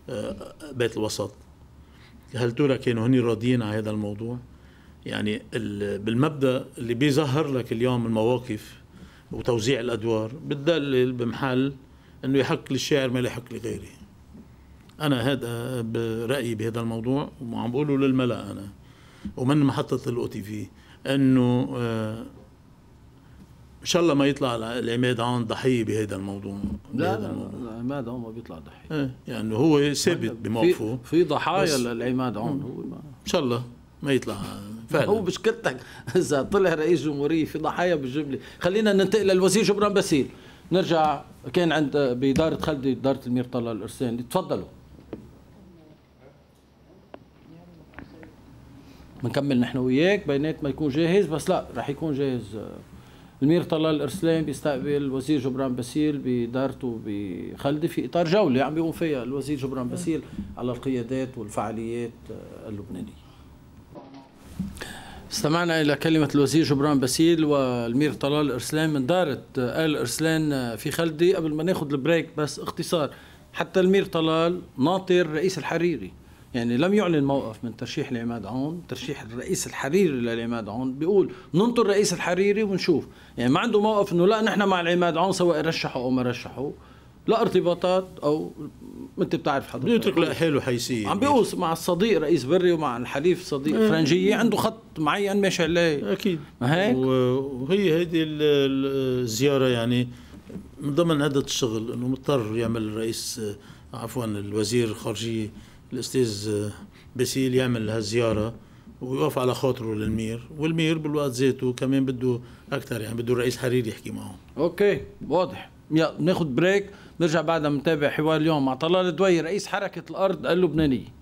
آه، بيت الوسط هل ترى كانوا هن راضيين على هذا الموضوع؟ يعني بالمبدا اللي بيظهر لك اليوم المواقف وتوزيع الادوار بتدلل بمحل انه يحق للشاعر ما لا يحق لغيره. انا هذا برايي بهذا الموضوع وعم بقوله للملا انا ومن محطه الاو تي في انه آه ان شاء الله ما يطلع العماد عون ضحيه بهذا الموضوع لا لا العماد عون ما بيطلع ضحيه ايه يعني هو ثابت بموقفه في, ضحايا للعماد عون هو ما. ان شاء الله ما يطلع فعلا هو مشكلتك اذا طلع رئيس جمهوريه في ضحايا بالجمله خلينا ننتقل للوزير جبران باسيل نرجع كان عند باداره خلدي اداره المير طلال الارساني تفضلوا بنكمل نحن وياك بينات ما يكون جاهز بس لا رح يكون جاهز آه، المير طلال ارسلان بيستقبل الوزير جبران باسيل بدارته بخلدي في اطار جوله عم بيقوم فيها الوزير جبران باسيل على القيادات والفعاليات آه، اللبنانيه. استمعنا إلى كلمة الوزير جبران باسيل والمير طلال إرسلان من دارة آه، آل إرسلان آه، في خلدي قبل ما ناخذ البريك بس اختصار حتى المير طلال ناطر رئيس الحريري يعني لم يعلن موقف من ترشيح العماد عون ترشيح الرئيس الحريري للعماد عون بيقول ننطر الرئيس الحريري ونشوف يعني ما عنده موقف انه لا نحن مع العماد عون سواء رشحه او ما رشحه لا ارتباطات او انت بتعرف حضرتك بيترك لحاله حيثيه عم بيقول مع الصديق رئيس بري ومع الحليف صديق اه فرنجيه عنده خط معين ماشي عليه اكيد ما هيك وهي هيدي الزياره يعني من ضمن عده الشغل انه مضطر يعمل الرئيس عفوا الوزير الخارجيه الاستاذ باسيل يعمل هالزياره ويوقف على خاطره للمير والمير بالوقت ذاته كمان بده اكثر يعني بده الرئيس حريري يحكي معه اوكي واضح يلا ناخذ بريك نرجع بعدها نتابع حوار اليوم مع طلال دوي رئيس حركه الارض اللبنانيه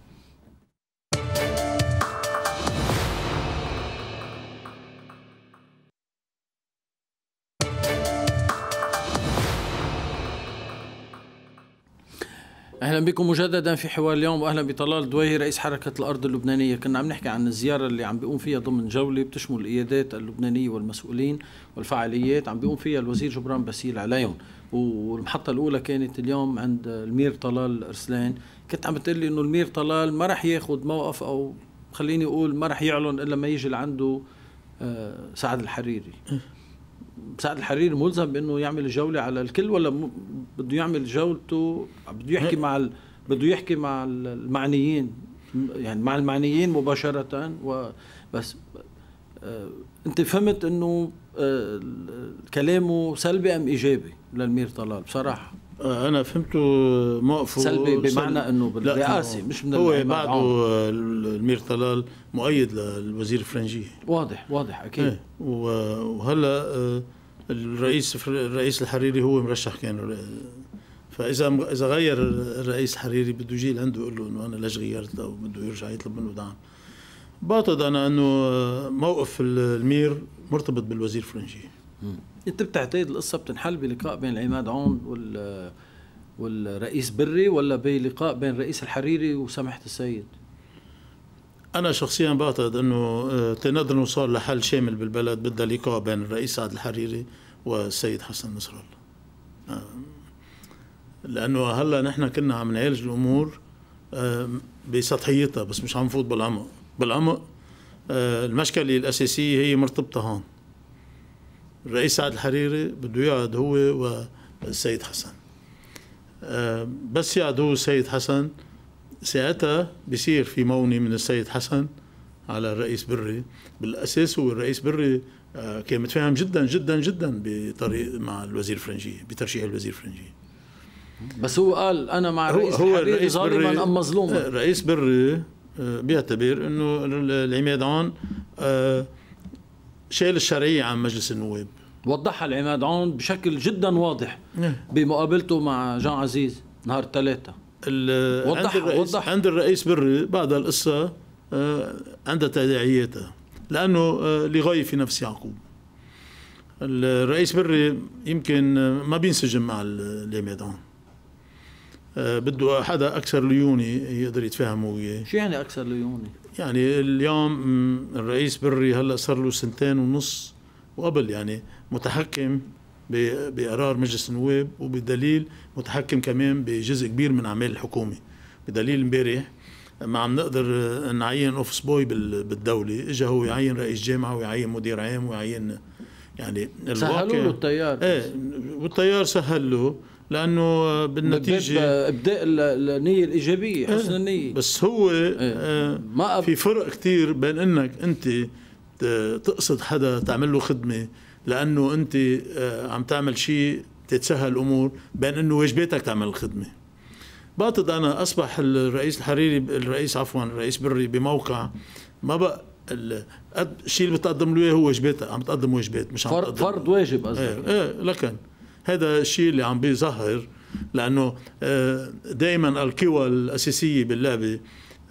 اهلا بكم مجددا في حوار اليوم واهلا بطلال دويهي رئيس حركه الارض اللبنانيه، كنا عم نحكي عن الزياره اللي عم بيقوم فيها ضمن جوله بتشمل القيادات اللبنانيه والمسؤولين والفعاليات عم بيقوم فيها الوزير جبران باسيل عليهم، والمحطه الاولى كانت اليوم عند المير طلال ارسلان، كنت عم بتقول لي انه المير طلال ما راح ياخذ موقف او خليني اقول ما راح يعلن الا ما يجي لعنده آه، سعد الحريري سعد الحريري ملزم بانه يعمل جوله على الكل ولا بده يعمل جولته بده يحكي مع ال... بده يحكي مع المعنيين يعني مع المعنيين مباشره و... بس آه... انت فهمت انه آه... كلامه سلبي ام ايجابي للمير طلال بصراحه آه، انا فهمته موقفه سلبي بمعنى سلبي. انه بالرئاسه مش من هو بعده المير طلال مؤيد للوزير الفرنجيه واضح واضح اكيد ايه وهلا آه، الرئيس الرئيس الحريري هو مرشح كان آه، فاذا اذا غير الرئيس الحريري بده يجي لعنده يقول له انه انا ليش غيرت او بده يرجع يطلب منه دعم بعتقد انا انه موقف المير مرتبط بالوزير الفرنجي انت بتعتقد القصه بتنحل بلقاء بين عماد عون وال والرئيس بري ولا بلقاء بين الرئيس الحريري وسمحت السيد؟ انا شخصيا بعتقد انه آه، تنقدر نوصل لحل شامل بالبلد بدها لقاء بين الرئيس سعد الحريري والسيد حسن نصر الله. آه، لانه هلا نحن كنا عم نعالج الامور آه، بسطحيتها بس مش عم نفوت بالعمق بالعمق المشكله الاساسيه هي مرتبطه هون الرئيس سعد الحريري بده يقعد هو والسيد حسن آه، بس يقعد هو السيد حسن ساعتها بصير في مونة من السيد حسن على الرئيس بري بالاساس هو الرئيس بري آه، كان متفاهم جدا جدا جدا بطريق مع الوزير الفرنجي بترشيح الوزير الفرنجي بس هو قال انا مع الرئيس هو, الحريري الرئيس ظالما ام مظلوما الرئيس بري آه، بيعتبر انه العماد عون شال الشرعيه عن مجلس النواب وضحها العماد عون بشكل جدا واضح إيه. بمقابلته مع جان عزيز نهار ثلاثة وضح عند الرئيس, وضح. عند الرئيس بري بعد القصة آه، عندها تداعياتها لأنه آه، لغاية في نفس يعقوب الرئيس بري يمكن آه، ما بينسجم مع العماد عون بده حدا اكثر ليوني يقدر يتفاهم وياه شو يعني اكثر ليوني؟ يعني اليوم الرئيس بري هلا صار له سنتين ونص وقبل يعني متحكم بقرار مجلس النواب وبدليل متحكم كمان بجزء كبير من اعمال الحكومه بدليل امبارح ما عم نقدر نعين اوفيس بوي بالدوله اجى هو يعين رئيس جامعه ويعين مدير عام ويعين يعني الواقع سهلوا له التيار ايه والتيار سهل له لانه بالنتيجه ابداء النيه الايجابيه إيه، حسن النيه بس هو إيه. آه، ما في فرق كثير بين انك انت تقصد حدا تعمل له خدمه لانه انت آه، عم تعمل شيء تتسهل الامور بين انه واجباتك تعمل الخدمه بعتقد انا اصبح الرئيس الحريري الرئيس عفوا الرئيس بري بموقع ما بقى الشيء اللي بتقدم له هو واجباتك عم تقدم واجبات مش عم فرض, فرض واجب قصدك ايه, ايه لكن هذا الشيء اللي عم بيظهر لانه آه، دائما القوى الاساسيه باللعبه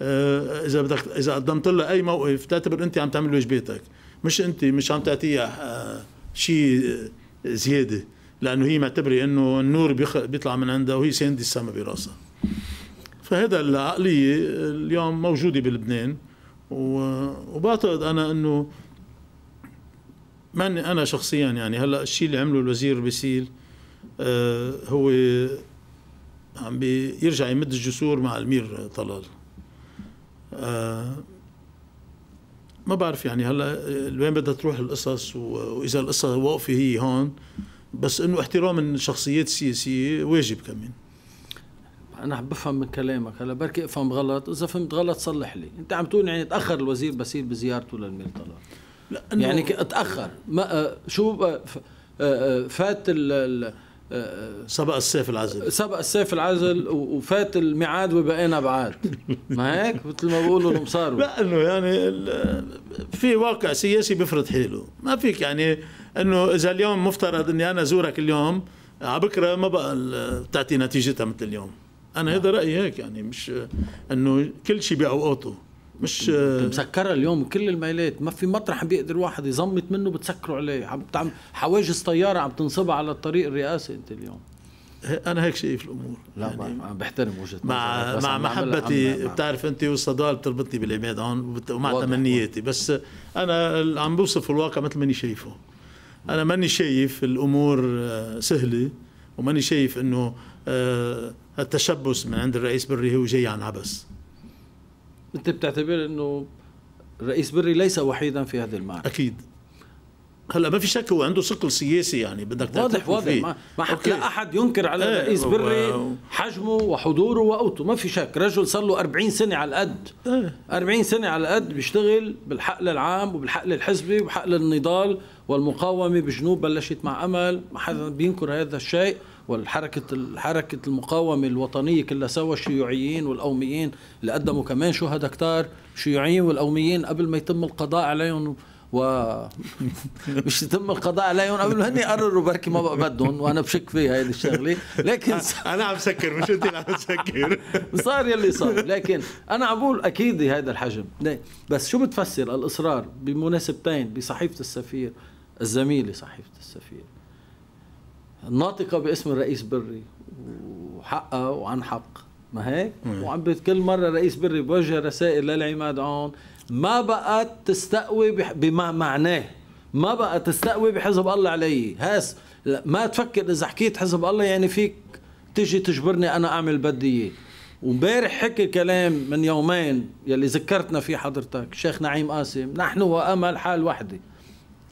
آه، اذا بدك اذا قدمت لها اي موقف تعتبر انت عم تعمل واجباتك مش انت مش عم تعطيها آه، شيء زياده لانه هي معتبره انه النور بيطلع من عندها وهي سند السما براسها فهذا العقليه اليوم موجوده بلبنان وبعتقد انا انه ماني انا شخصيا يعني هلا الشيء اللي عمله الوزير بسيل آه، هو عم بيرجع يمد الجسور مع المير طلال آه، ما بعرف يعني هلا وين بدها تروح القصص واذا القصه واقفه هي هون بس انه احترام الشخصيات السياسيه واجب كمان انا عم بفهم من كلامك هلا بركي افهم غلط اذا فهمت غلط صلح لي انت عم تقول يعني تاخر الوزير بسير بزيارته للمير طلال لا يعني تاخر ما آه، شو فات ال سبق السيف العزل سبق السيف العزل وفات الميعاد وبقينا بعاد ما هيك مثل ما بيقولوا المصاروا لا انه يعني في واقع سياسي بيفرض حيله ما فيك يعني انه اذا اليوم مفترض اني انا زورك اليوم على بكره ما بقى بتعطي نتيجتها مثل اليوم انا نعم. هذا رايي هيك يعني مش انه كل شيء باوقاته مش مسكره اليوم كل الميلات ما في مطرح بيقدر واحد يزمط منه بتسكروا عليه عم تعمل حواجز طياره عم تنصبها على الطريق الرئاسي انت اليوم انا هيك شايف الامور لا يعني ما بحترم وجهه مع مع محبتي بتعرف انت والصداقه بتربطني بالعماد هون ومع تمنياتي بس انا عم بوصف الواقع مثل ماني شايفه انا ماني شايف الامور آه، سهله وماني شايف انه آه، التشبث من عند الرئيس بري هو جاي عن عبس انت بتعتبر انه الرئيس بري ليس وحيدا في هذه المعركه اكيد هلا ما في شك هو عنده ثقل سياسي يعني بدك واضح واضح فيه. ما, ما أوكي. لا احد ينكر على ايه الرئيس بري حجمه وحضوره وقوته ما في شك رجل صار له 40 سنه على القد ايه 40 سنه على القد بيشتغل بالحقل العام وبالحقل الحزبي وبحقل النضال والمقاومه بجنوب بلشت مع امل ما حدا بينكر هذا الشيء والحركة الحركة المقاومة الوطنية كلها سوا الشيوعيين والقوميين اللي قدموا كمان شهداء كتار الشيوعيين والقوميين قبل ما يتم القضاء عليهم و مش يتم القضاء عليهم قبل ما هن يقرروا بركي ما بقى بدهم وانا بشك في هذه الشغله لكن انا عم سكر مش انت اللي عم تسكر صار يلي صار لكن انا عم بقول اكيد هذا الحجم بس شو بتفسر الاصرار بمناسبتين بصحيفه السفير الزميله صحيفه السفير ناطقه باسم الرئيس بري وحقها وعن حق ما هيك وعم كل مره رئيس بري بوجه رسائل للعماد عون ما بقت تستقوي بما معناه ما بقى تستقوي بحزب الله علي هاس ما تفكر اذا حكيت حزب الله يعني فيك تجي تجبرني انا اعمل بدي اياه ومبارح حكي كلام من يومين يلي ذكرتنا فيه حضرتك شيخ نعيم قاسم نحن وامل حال وحده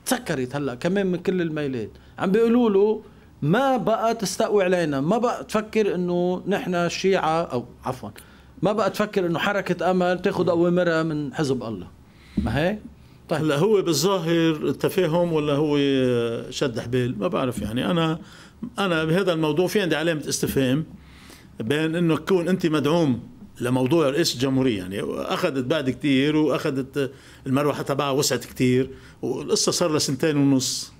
تسكرت هلا كمان من كل الميلات عم بيقولوا له ما بقى تستقوي علينا ما بقى تفكر انه نحن الشيعة او عفوا ما بقى تفكر انه حركة امل تاخذ اوامرها من حزب الله ما هيك طيب هلا هو بالظاهر تفاهم ولا هو شد حبال ما بعرف يعني انا انا بهذا الموضوع في عندي علامه استفهام بين انه تكون انت مدعوم لموضوع رئيس الجمهوريه يعني اخذت بعد كثير واخذت المروحه تبعها وسعت كثير والقصه صار لها سنتين ونص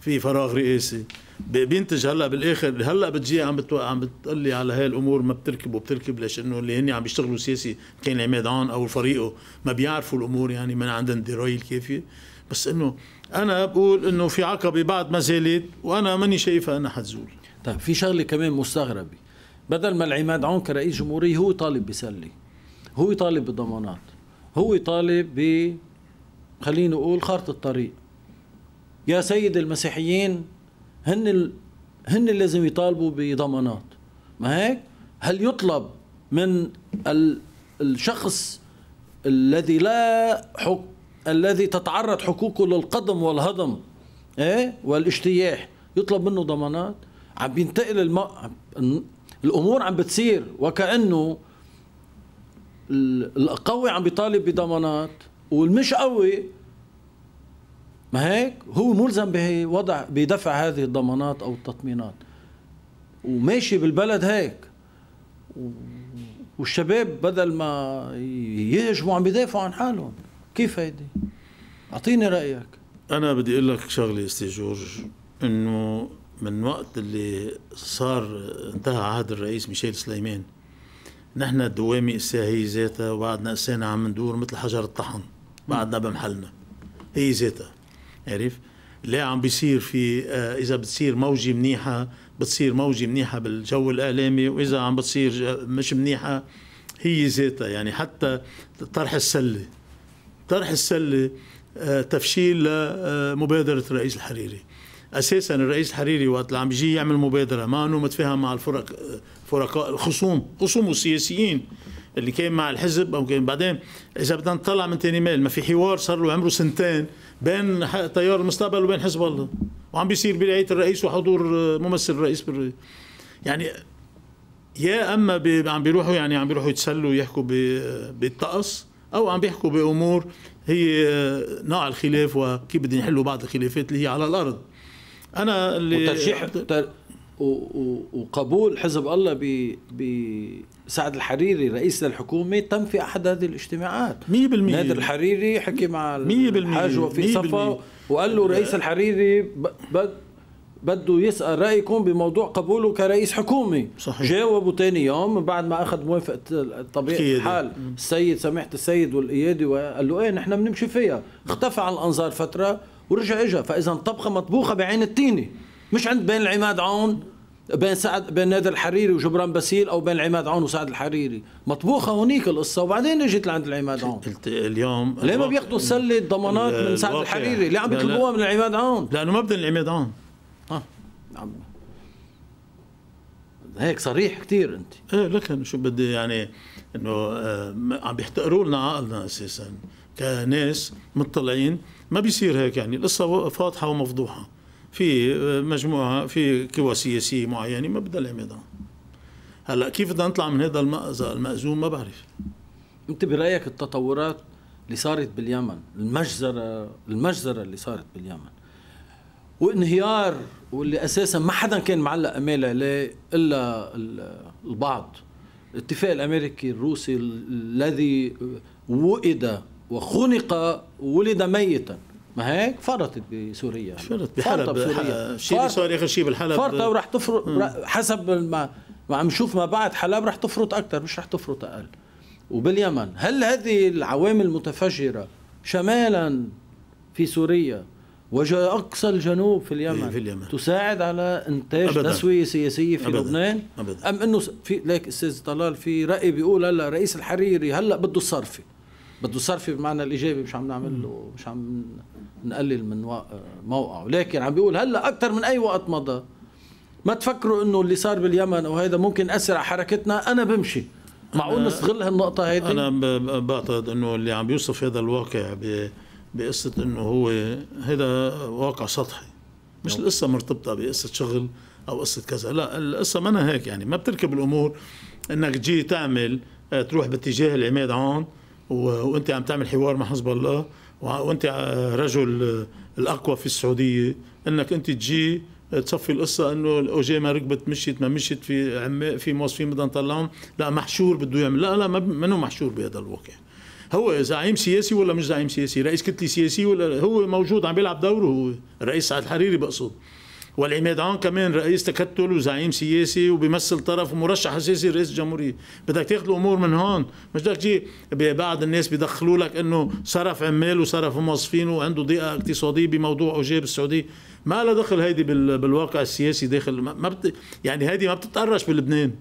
في فراغ رئاسي بينتج هلا بالاخر هلا بتجي عم بتو... عم بتقول لي على هاي الامور ما بتركب وبتركب ليش انه اللي هن عم بيشتغلوا سياسي كان عماد عون او فريقه ما بيعرفوا الامور يعني ما عندهم الدرايه الكافيه بس انه انا بقول انه في عقبه بعد ما زالت وانا ماني شايفها انها حتزول طيب في شغله كمان مستغربه بدل ما العماد عون كرئيس جمهوريه هو طالب بسلي هو طالب بضمانات هو طالب ب خليني اقول خارطه الطريق يا سيد المسيحيين هن هن لازم يطالبوا بضمانات ما هيك هل يطلب من ال... الشخص الذي لا حق الذي تتعرض حقوقه للقضم والهضم ايه والاجتياح يطلب منه ضمانات عم بينتقل الم... الامور عم بتصير وكانه القوي عم بيطالب بضمانات والمش قوي ما هيك هو ملزم بوضع بدفع هذه الضمانات او التطمينات وماشي بالبلد هيك والشباب بدل ما يهجموا عم بيدافعوا عن حالهم كيف هيدي اعطيني رايك انا بدي اقول لك شغله استاذ جورج انه من وقت اللي صار انتهى عهد الرئيس ميشيل سليمان نحن الدوامي هي ذاتها وبعدنا السنة عم ندور مثل حجر الطحن بعدنا بمحلنا هي ذاتها عرف لا عم بيصير في آه، اذا بتصير موجه منيحه بتصير موجه منيحه بالجو الاعلامي واذا عم بتصير آه، مش منيحه هي ذاتها يعني حتى طرح السله طرح السله آه، تفشيل لمبادره الرئيس الحريري اساسا الرئيس الحريري وقت اللي عم بيجي يعمل مبادره ما انه متفاهم مع الفرق فرقاء الخصوم خصومه السياسيين اللي كان مع الحزب او كان بعدين اذا بدنا نطلع من تاني مال ما في حوار صار له عمره سنتين بين تيار المستقبل وبين حزب الله وعم بيصير برعايه الرئيس وحضور آه، ممثل الرئيس بالرئيس يعني يا اما بي عم بيروحوا يعني عم بيروحوا يتسلوا يحكوا بالطقس او عم بيحكوا بامور هي آه، نوع الخلاف وكيف بدهم يحلوا بعض الخلافات اللي هي على الارض انا اللي والترشيح وقبول حزب الله ب سعد الحريري رئيس للحكومه تم في احد هذه الاجتماعات 100% نادر الحريري حكي مع الحاج وفي صفا وقال له رئيس الحريري بد بده يسأل رأيكم بموضوع قبوله كرئيس حكومه صحيح جاوبوا ثاني يوم بعد ما أخذ موافقة طبيعي الحال السيد سماحة السيد والإيادي وقال له إيه نحن بنمشي فيها اختفى عن الأنظار فترة ورجع اجى فإذا الطبخة مطبوخة بعين التيني مش عند بين العماد عون بين سعد بين نادر الحريري وجبران باسيل او بين العماد عون وسعد الحريري مطبوخه هونيك القصه وبعدين اجت لعند العماد عون اليوم ليه ما بياخذوا سله ضمانات من سعد الحريري ليه عم يطلبوها من العماد عون لانه ما بدهم العماد عون اه عم هيك صريح كثير انت ايه لكن شو بدي يعني انه آه عم بيحتقروا لنا عقلنا اساسا كناس مطلعين ما بيصير هيك يعني القصه فاضحه ومفضوحه في آه، مجموعه في قوى سياسيه معينه ما بدها العماده هلا كيف بدنا نطلع من هذا المأزق المأزوم ما بعرف انت برايك التطورات اللي صارت باليمن المجزره المجزره اللي صارت باليمن وانهيار واللي اساسا ما حدا كان معلق اماله عليه الا البعض الاتفاق الامريكي الروسي الذي وئد وخنق ولد ميتا ما هيك فرطت بسوريا فرطت بحلب بسوريا شيء صار اخر شيء بالحلب فرطت وراح تفرط حسب ما ما عم نشوف ما بعد حلب راح تفرط اكثر مش راح تفرط اقل وباليمن هل هذه العوامل المتفجره شمالا في سوريا وأقصى الجنوب في اليمن, إيه، في اليمن تساعد على إنتاج أبداً. تسوية سياسية في أبداً. لبنان أبداً. أم أنه في ليك أستاذ طلال في رأي بيقول هلا رئيس الحريري هلا بده صرفي بده صرفي بمعنى الإيجابي مش عم نعمل له مش عم نقلل من موقعه لكن عم بيقول هلا اكثر من اي وقت مضى ما تفكروا انه اللي صار باليمن وهذا ممكن اسرع على حركتنا انا بمشي معقول نستغل هالنقطة هيدي؟ أنا بعتقد إنه اللي عم يوصف هذا الواقع بقصة إنه هو هذا واقع سطحي مش نعم. القصة مرتبطة بقصة شغل أو قصة كذا، لا القصة أنا هيك يعني ما بتركب الأمور إنك تجي تعمل آه، تروح باتجاه العماد عون وأنت عم تعمل حوار مع حزب الله وانت رجل الاقوى في السعوديه انك انت تجي تصفي القصه انه الاوجي ما ركبت مشيت ما مشيت في عم في موظفين بدنا نطلعهم لا محشور بده يعمل لا لا ما منه محشور بهذا الواقع هو زعيم سياسي ولا مش زعيم سياسي رئيس كتله سياسي ولا هو موجود عم بيلعب دوره هو الرئيس سعد الحريري بقصد والعماد عون كمان رئيس تكتل وزعيم سياسي وبيمثل طرف ومرشح اساسي رئيس الجمهوريه بدك تاخذ الامور من هون مش بدك تجي بعض الناس بيدخلوا لك انه صرف عمال وصرف موظفين وعنده ضيقه اقتصاديه بموضوع اجاب السعوديه ما لها دخل هيدي بالواقع السياسي داخل ما بت يعني هيدي ما بتتقرش بلبنان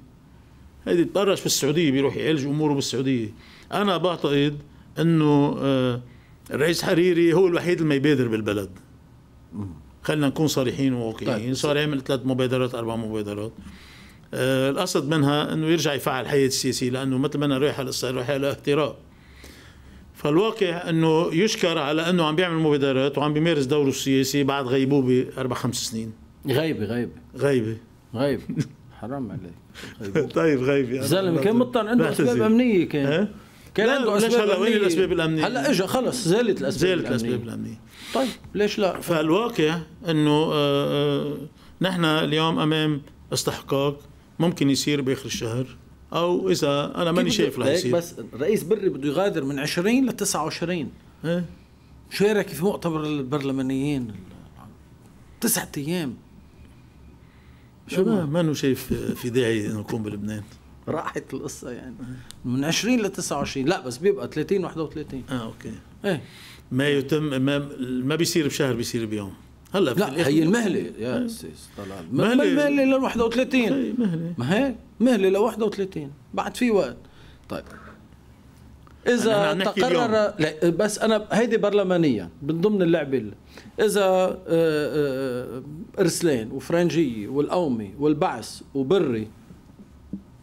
هيدي بتتقرش بالسعوديه بيروح يعالج اموره بالسعوديه انا بعتقد انه الرئيس آه، حريري هو الوحيد اللي ما يبادر بالبلد خلينا نكون صريحين وواقعيين طيب. صار يعمل ثلاث مبادرات اربع مبادرات آه القصد منها انه يرجع يفعل حياة السياسيه لانه مثل ما انا رايحه رايح رايحه لاهتراء فالواقع انه يشكر على انه عم بيعمل مبادرات وعم بيمارس دوره السياسي بعد غيبوبه اربع خمس سنين غيبه غيبه غيبه غيبه حرام عليك طيب غيبه زلمه كان مضطر عنده اسباب امنيه كان كان عنده اسباب هلا وين الاسباب الامنيه؟ هلا اجى خلص زالت الاسباب زالت الأمنية. الاسباب الامنيه طيب ليش لا؟ فالواقع انه آه، آه، نحن اليوم امام استحقاق ممكن يصير باخر الشهر او اذا انا ماني شايف رح يصير بس رئيس بري بده يغادر من 20 ل 29 ايه شارك في مؤتمر البرلمانيين تسعة ايام شو ما منو شايف في داعي يكون بلبنان راحت القصه يعني من 20 ل 29 لا بس بيبقى 30 31 اه اوكي ايه ما يتم ما ما بيصير بشهر بيصير بيوم هلا لا إيه. هي المهله يا استاذ طلال مهله المهله لل 31 مهله ما هي مهله ل 31 بعد في وقت طيب اذا تقرر لا بس انا هيدي برلمانيا من ضمن اللعبه اللي. اذا آه، آه، آه، ارسلان وفرنجيه والقومي والبعث وبري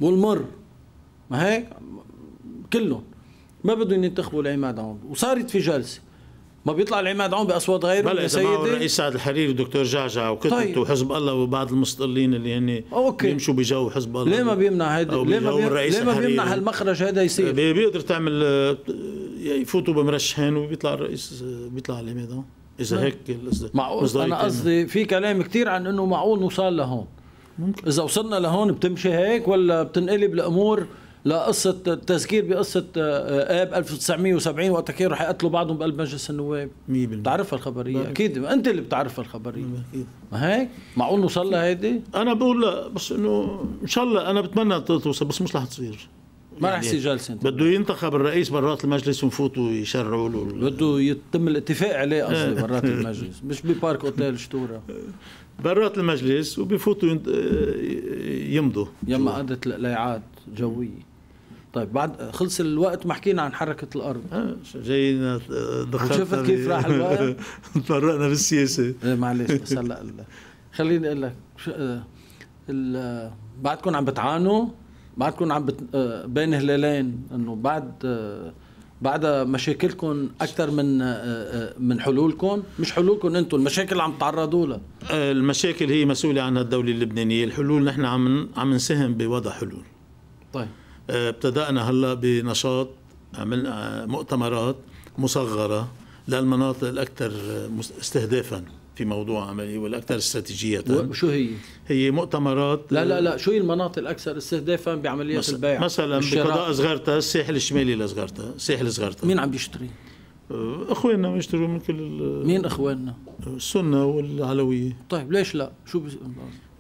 والمر ما هيك كلهم ما بدهم ينتخبوا العماد عون وصارت في جلسه ما بيطلع العماد عون باصوات غيره بلا سيدي معه الرئيس سعد الحريري ودكتور جعجع وكتبته طيب. وحزب الله وبعض المستقلين اللي هن أوكي. بيمشوا بجو حزب الله ليه ما بيمنع هذا ليه ما بيمنع, ليه ما بيمنع هالمخرج هذا يصير بيقدر تعمل آه، يفوتوا بمرشحين وبيطلع الرئيس آه، بيطلع العماد عون اذا نعم. هيك معقول انا قصدي في كلام كثير عن انه معقول نوصل لهون ممكن. اذا وصلنا لهون بتمشي هيك ولا بتنقلب الامور لقصه التذكير بقصه آه، اب 1970 وقتها كانوا رح يقتلوا بعضهم بقلب مجلس النواب 100% بتعرفها الخبريه بقى. اكيد انت اللي بتعرفها الخبريه اكيد ما هيك معقول نوصل لها هيدي انا بقول لا بس انه ان شاء الله انا بتمنى توصل بس مش رح تصير ما رح يعني يصير جلسه بده ينتخب الرئيس برات المجلس ونفوتوا يشرعوا له بده يتم الاتفاق عليه قصدي برات إيه. المجلس مش ببارك اوتيل شتوره برات المجلس وبفوتوا يمضوا يما قادة الاقلاعات جويه طيب بعد خلص الوقت ما حكينا عن حركة الأرض آه، جايين آه، دخلت شفت كيف راح الوقت؟ تفرقنا بالسياسة ايه معلش بس هلا خليني أقول لك آه، بعدكم عم بتعانوا بعدكم عم بين هلالين انه بعد بعد مشاكلكم اكثر من آه، آه، من حلولكم مش حلولكم انتم المشاكل عم تعرضوا لها المشاكل هي مسؤوله عنها الدوله اللبنانيه الحلول نحن عم عم نساهم بوضع حلول طيب آه، ابتدانا هلا بنشاط عمل مؤتمرات مصغره للمناطق الاكثر استهدافا في موضوع عملي والاكثر استراتيجيه وشو هي؟ هي مؤتمرات لا لا لا شو هي المناطق الاكثر استهدافا بعمليات مثل البيع؟ مثلا بقضاء صغرتا الساحل الشمالي لصغرتا ساحل صغرتا مين عم بيشتري؟ أه، اخواننا بيشتروا من كل مين اخواننا؟ السنه والعلويه طيب ليش لا؟ شو بس...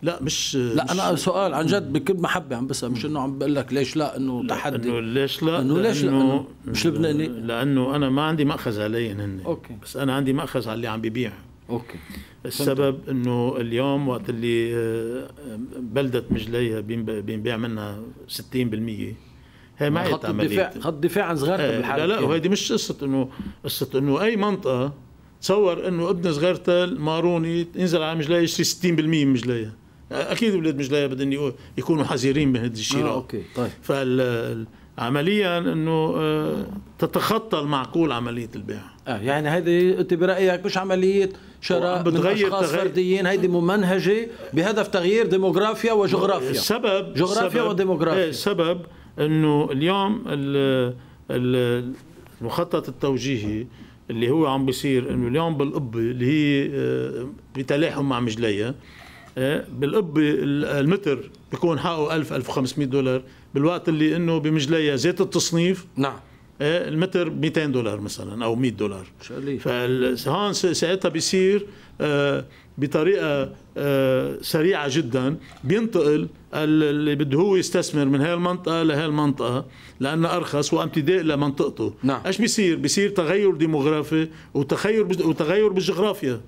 لا مش لا مش انا سؤال عن جد بكل محبه عم بسال مش انه عم بقول لك ليش لا انه تحدي انه ليش لا انه ليش لا مش لبناني لانه انا ما عندي ماخذ عليهم هن اوكي بس انا عندي ماخذ على اللي عم ببيع اوكي السبب انه اليوم وقت اللي آه، آه، بلده مجليه بينبيع منها 60% هي ما خط الدفاع خط الدفاع عن صغارتها بالحال لا لا وهيدي مش قصه انه قصه انه اي منطقه تصور انه ابن صغيرتها ماروني ينزل على مجليها يشتري 60% من مجليها اكيد اولاد مجليه بدهم يكونوا حذرين من هذا الشراء آه اوكي طيب فال عمليا انه آه، تتخطى المعقول عمليه البيع اه يعني هذه انت برايك مش عمليه شراء بتغير من تغير فرديين هيدي ممنهجه بهدف تغيير ديموغرافيا وجغرافيا السبب جغرافيا سبب وديموغرافيا ايه السبب انه اليوم المخطط التوجيهي اللي هو عم بيصير انه اليوم بالقبه اللي هي بتلاحم آه، مع مجليه آه، بالقبه المتر بيكون حقه 1000 1500 دولار بالوقت اللي انه بمجليه زيت التصنيف نعم إيه، المتر 200 دولار مثلا او 100 دولار فهون ساعتها بيصير إيه، بطريقه إيه، سريعه جدا بينتقل اللي بده هو يستثمر من هاي المنطقه لهي المنطقه لانها ارخص وامتداء لمنطقته نعم. ايش بيصير بيصير تغير ديموغرافي وتغير وتغير بالجغرافيا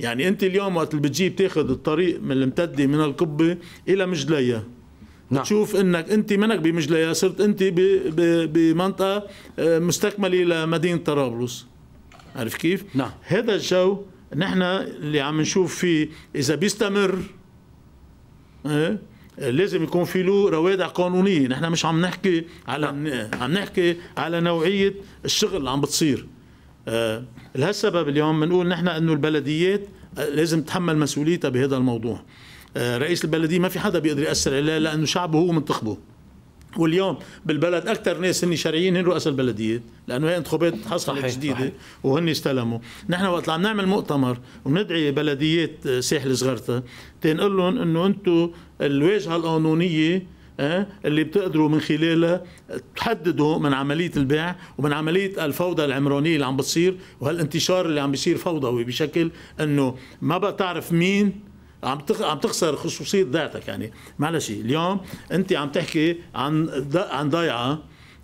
يعني انت اليوم وقت اللي بتجيب تاخذ الطريق من الممتده من القبه الى مجليه نعم. تشوف انك انت منك بمجلية صرت انت بمنطقه آه، مستكمله لمدينه طرابلس عارف كيف؟ نعم هذا الجو نحن اللي عم نشوف فيه اذا بيستمر آه، لازم يكون في له روادع قانونيه، نحن مش عم نحكي على نعم. عم نحكي على نوعيه الشغل اللي عم بتصير. آه، لهالسبب اليوم بنقول نحن انه البلديات لازم تتحمل مسؤوليتها بهذا الموضوع. آه، رئيس البلديه ما في حدا بيقدر ياثر عليه لانه شعبه هو منتخبه واليوم بالبلد اكثر ناس هن شرعيين هن رؤساء البلديات لانه هي انتخابات حصلت صحيح جديده صحيح. وهن استلموا نحن وقت عم نعمل مؤتمر وندعي بلديات آه، ساحل صغرتها تنقول لهم انه انتم الواجهه القانونيه آه، اللي بتقدروا من خلالها تحددوا من عملية البيع ومن عملية الفوضى العمرانية اللي عم بتصير وهالانتشار اللي عم بيصير فوضوي بشكل انه ما بقى تعرف مين عم عم تخسر خصوصيه ذاتك يعني معلش اليوم انت عم تحكي عن عن ضيعه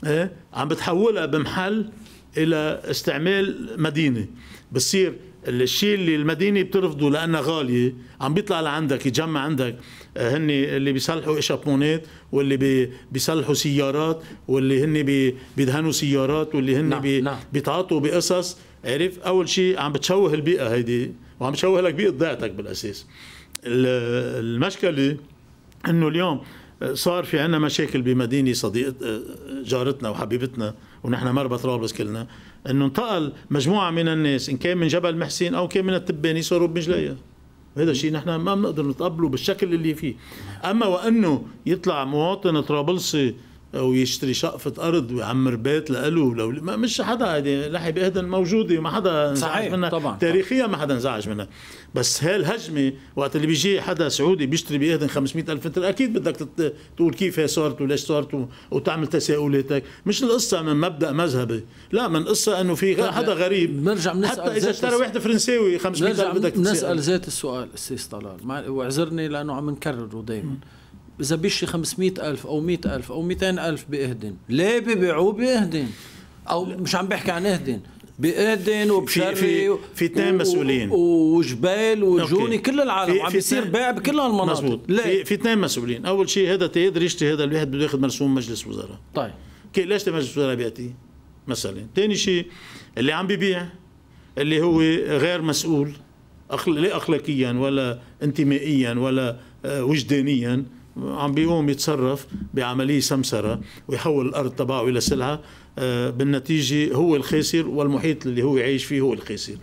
ايه عم بتحولها بمحل الى استعمال مدينه بصير الشيء اللي المدينه بترفضه لانها غاليه عم بيطلع لعندك يجمع عندك آه، هن اللي بيصلحوا اشابونات واللي بي بيصلحوا سيارات واللي هن بي بيدهنوا سيارات واللي هن نعم. بي نعم. بيتعاطوا بقصص عرف اول شيء عم بتشوه البيئه هيدي وعم بتشوه لك بيئه ضيعتك بالاساس المشكله انه اليوم صار في عنا مشاكل بمدينه صديقة جارتنا وحبيبتنا ونحن مربى طرابلس كلنا انه انتقل مجموعه من الناس ان كان من جبل محسين او كان من التباني صاروا بمجليه هذا الشيء نحن ما بنقدر نتقبله بالشكل اللي فيه اما وانه يطلع مواطن طرابلسي ويشتري شقفة أرض ويعمر بيت لإله لو مش حدا هذه لحي بإهدن موجودة ما حدا انزعج منها طبعا تاريخيا ما حدا انزعج منها بس هالهجمه وقت اللي بيجي حدا سعودي بيشتري بيهدن 500 الف متر اكيد بدك تقول كيف هي صارت وليش صارت وتعمل تساؤلاتك مش القصه من مبدا مذهبي لا من قصه انه في طيب، حدا غريب نرجع بنسال حتى اذا اشترى واحد فرنساوي 500 الف بدك نسال ذات السؤال استاذ طلال واعذرني لانه عم نكرره دائما اذا بيشي 500 الف او 100 الف او 200 الف بيهدن ليه ببيعوه بيهدن او مش عم بحكي عن اهدن بأدن وبشري في, في, اثنين مسؤولين وجبال وجوني كل العالم عم بيصير بيع بكل هالمناطق مزبوط لا. في, في اثنين مسؤولين اول شيء هذا تقدر يشتري هذا الواحد بده ياخذ مرسوم مجلس وزراء طيب كي ليش مجلس وزراء بيعطيه مثلا ثاني شيء اللي عم ببيع اللي هو غير مسؤول أخل... لا اخلاقيا ولا انتمائيا ولا آه، وجدانيا عم بيقوم يتصرف بعمليه سمسره ويحول الارض تبعه الى سلعه آه، بالنتيجة هو الخاسر والمحيط اللي هو عايش فيه هو الخاسر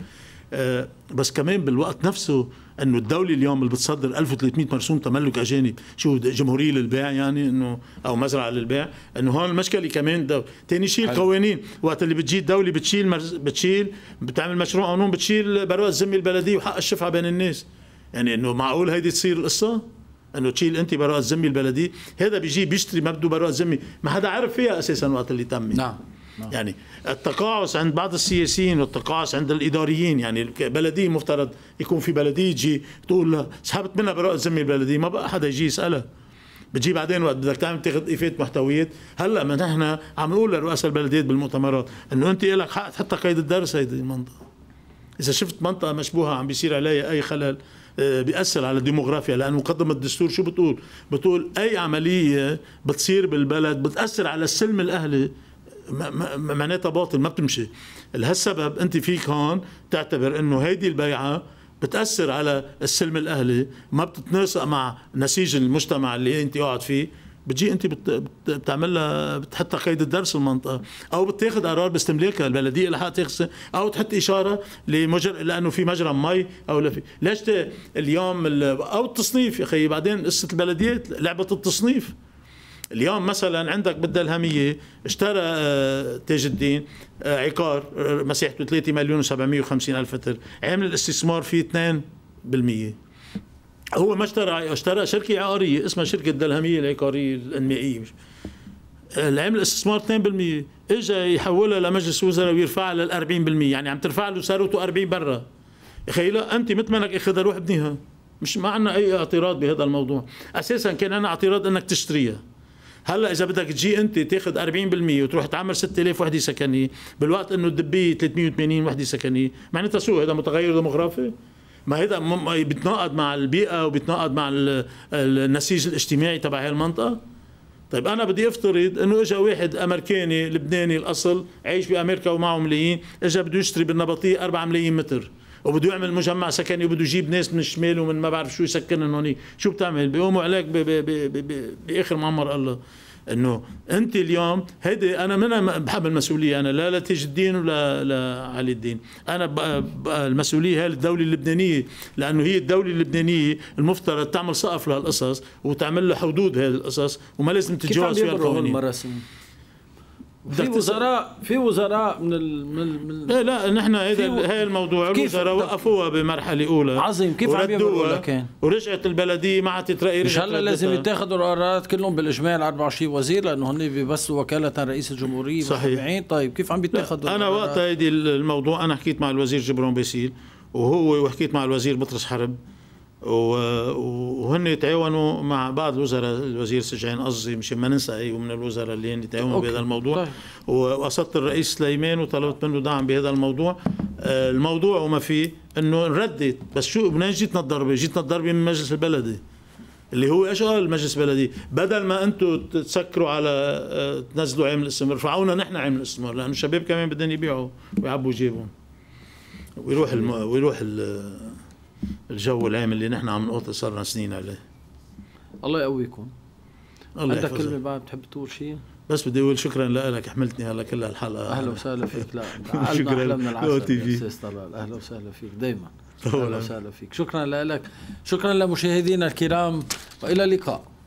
آه، بس كمان بالوقت نفسه انه الدوله اليوم اللي بتصدر 1300 مرسوم تملك اجانب شو جمهوريه للبيع يعني انه او مزرعه للبيع انه هون المشكله كمان دو... تاني شيء القوانين وقت اللي بتجي الدوله بتشيل مرز... بتشيل بتعمل مشروع قانون بتشيل براءه الزمي البلديه وحق الشفعه بين الناس يعني انه معقول هيدي تصير القصه؟ انه تشيل انت براءه الذمه البلديه هذا بيجي بيشتري ما بده براءه الذمه ما حدا عرف فيها اساسا وقت اللي تمت نعم. نعم يعني التقاعس عند بعض السياسيين والتقاعس عند الاداريين يعني بلديه مفترض يكون في بلديه تجي تقول سحبت منها براءه الذمه البلديه ما بقى حدا يجي يسالها بتجي بعدين وقت بدك تعمل تاخذ ايفات محتويات هلا ما نحن عم نقول لرؤساء البلديات بالمؤتمرات انه انت لك حق تحطها قيد الدرس هيدي المنطقه اذا شفت منطقه مشبوهه عم بيصير عليها اي خلل آه، بيأثر على الديموغرافيا لأن مقدمة الدستور شو بتقول؟ بتقول أي عملية بتصير بالبلد بتأثر على السلم الأهلي معناتها باطل ما بتمشي لهالسبب انت فيك هون تعتبر انه هيدي البيعه بتاثر على السلم الاهلي ما بتتناسق مع نسيج المجتمع اللي انت قاعد فيه بتجي انت بتعمل لها بتحطها قيد الدرس المنطقه او بتاخذ قرار باستملاكها البلديه لحق تاخذ او تحط اشاره لمجر لانه في مجرى مي او في ليش اليوم ال... او التصنيف يا اخي بعدين قصه البلديات لعبه التصنيف اليوم مثلا عندك بالدلهمية اشترى آه، تاج الدين آه، عقار آه، مساحته 3 مليون و750 ألف متر عامل الاستثمار فيه 2% هو ما اشترى اشترى شركه عقاريه اسمها شركه الدلهميه العقاريه الانمائيه اللي عمل استثمار 2% اجى يحولها لمجلس وزراء ويرفعها لل 40% يعني عم ترفع له ثروته 40 برا يا اخي لا انت مثل ما انك اخذها روح ابنيها مش ما عندنا اي اعتراض بهذا الموضوع اساسا كان عندنا اعتراض انك تشتريها هلا اذا بدك تجي انت تاخذ 40% وتروح تعمر 6000 وحده سكنيه بالوقت انه الدبيه 380 وحده سكنيه معناتها شو هذا متغير ديموغرافي ما هيدا بيتناقض مع البيئه وبيتناقض مع النسيج الاجتماعي تبع هاي المنطقه طيب انا بدي افترض انه اجى واحد امريكاني لبناني الاصل عايش بامريكا ومعه ملايين اجى بده يشتري بالنبطيه 4 ملايين متر وبده يعمل مجمع سكني وبده يجيب ناس من الشمال ومن ما بعرف شو يسكنهم هونيك شو بتعمل بيقوموا عليك باخر معمر الله انه انت اليوم هيدي انا منها بحمل مسؤوليه انا لا لتيج الدين ولا لعلي الدين انا المسؤوليه هي للدوله اللبنانيه لانه هي الدوله اللبنانيه المفترض تعمل سقف لهالقصص وتعمل له حدود هالقصص القصص وما لازم تتجاوز فيها القوانين في وزراء في وزراء من ال من من لا نحن هذا هاي الموضوع الوزراء وقفوها بمرحله اولى عظيم كيف عم يعملوا كان ورجعت البلديه ما عادت تراقي مش هلا لازم يتاخذوا القرارات كلهم بالاجمال 24 وزير لانه هن بس وكاله رئيس الجمهوريه صحيح طيب كيف عم بيتاخذوا انا وقت هيدي الموضوع انا حكيت مع الوزير جبران باسيل وهو وحكيت مع الوزير بطرس حرب وهن يتعاونوا مع بعض الوزراء الوزير سجعان قصدي مشان ما ننسى اي من الوزراء اللي يتعاونوا بهذا الموضوع طيب. وقصدت الرئيس سليمان وطلبت منه دعم بهذا الموضوع آه، الموضوع وما فيه انه نردد بس شو منين جيتنا الضربه؟ جيتنا الضربه من مجلس البلدي اللي هو ايش قال المجلس البلدي بدل ما انتم تسكروا على آه، تنزلوا عامل الاستثمار رفعونا نحن عامل الاستثمار لانه الشباب كمان بدهم يبيعوا ويعبوا جيبهم ويروح الم... ويروح ال... الجو العام اللي نحن عم نقطع صرنا سنين عليه الله يقويكم الله عندك كلمه بعد بتحب تقول شيء؟ بس بدي اقول شكرا لك حملتني هلا كل الحلقه اهلا وسهلا فيك لا شكرا اهلا من العسل اهلا وسهلا فيك دائما اهلا وسهلا فيك شكرا لك شكرا لمشاهدينا الكرام والى اللقاء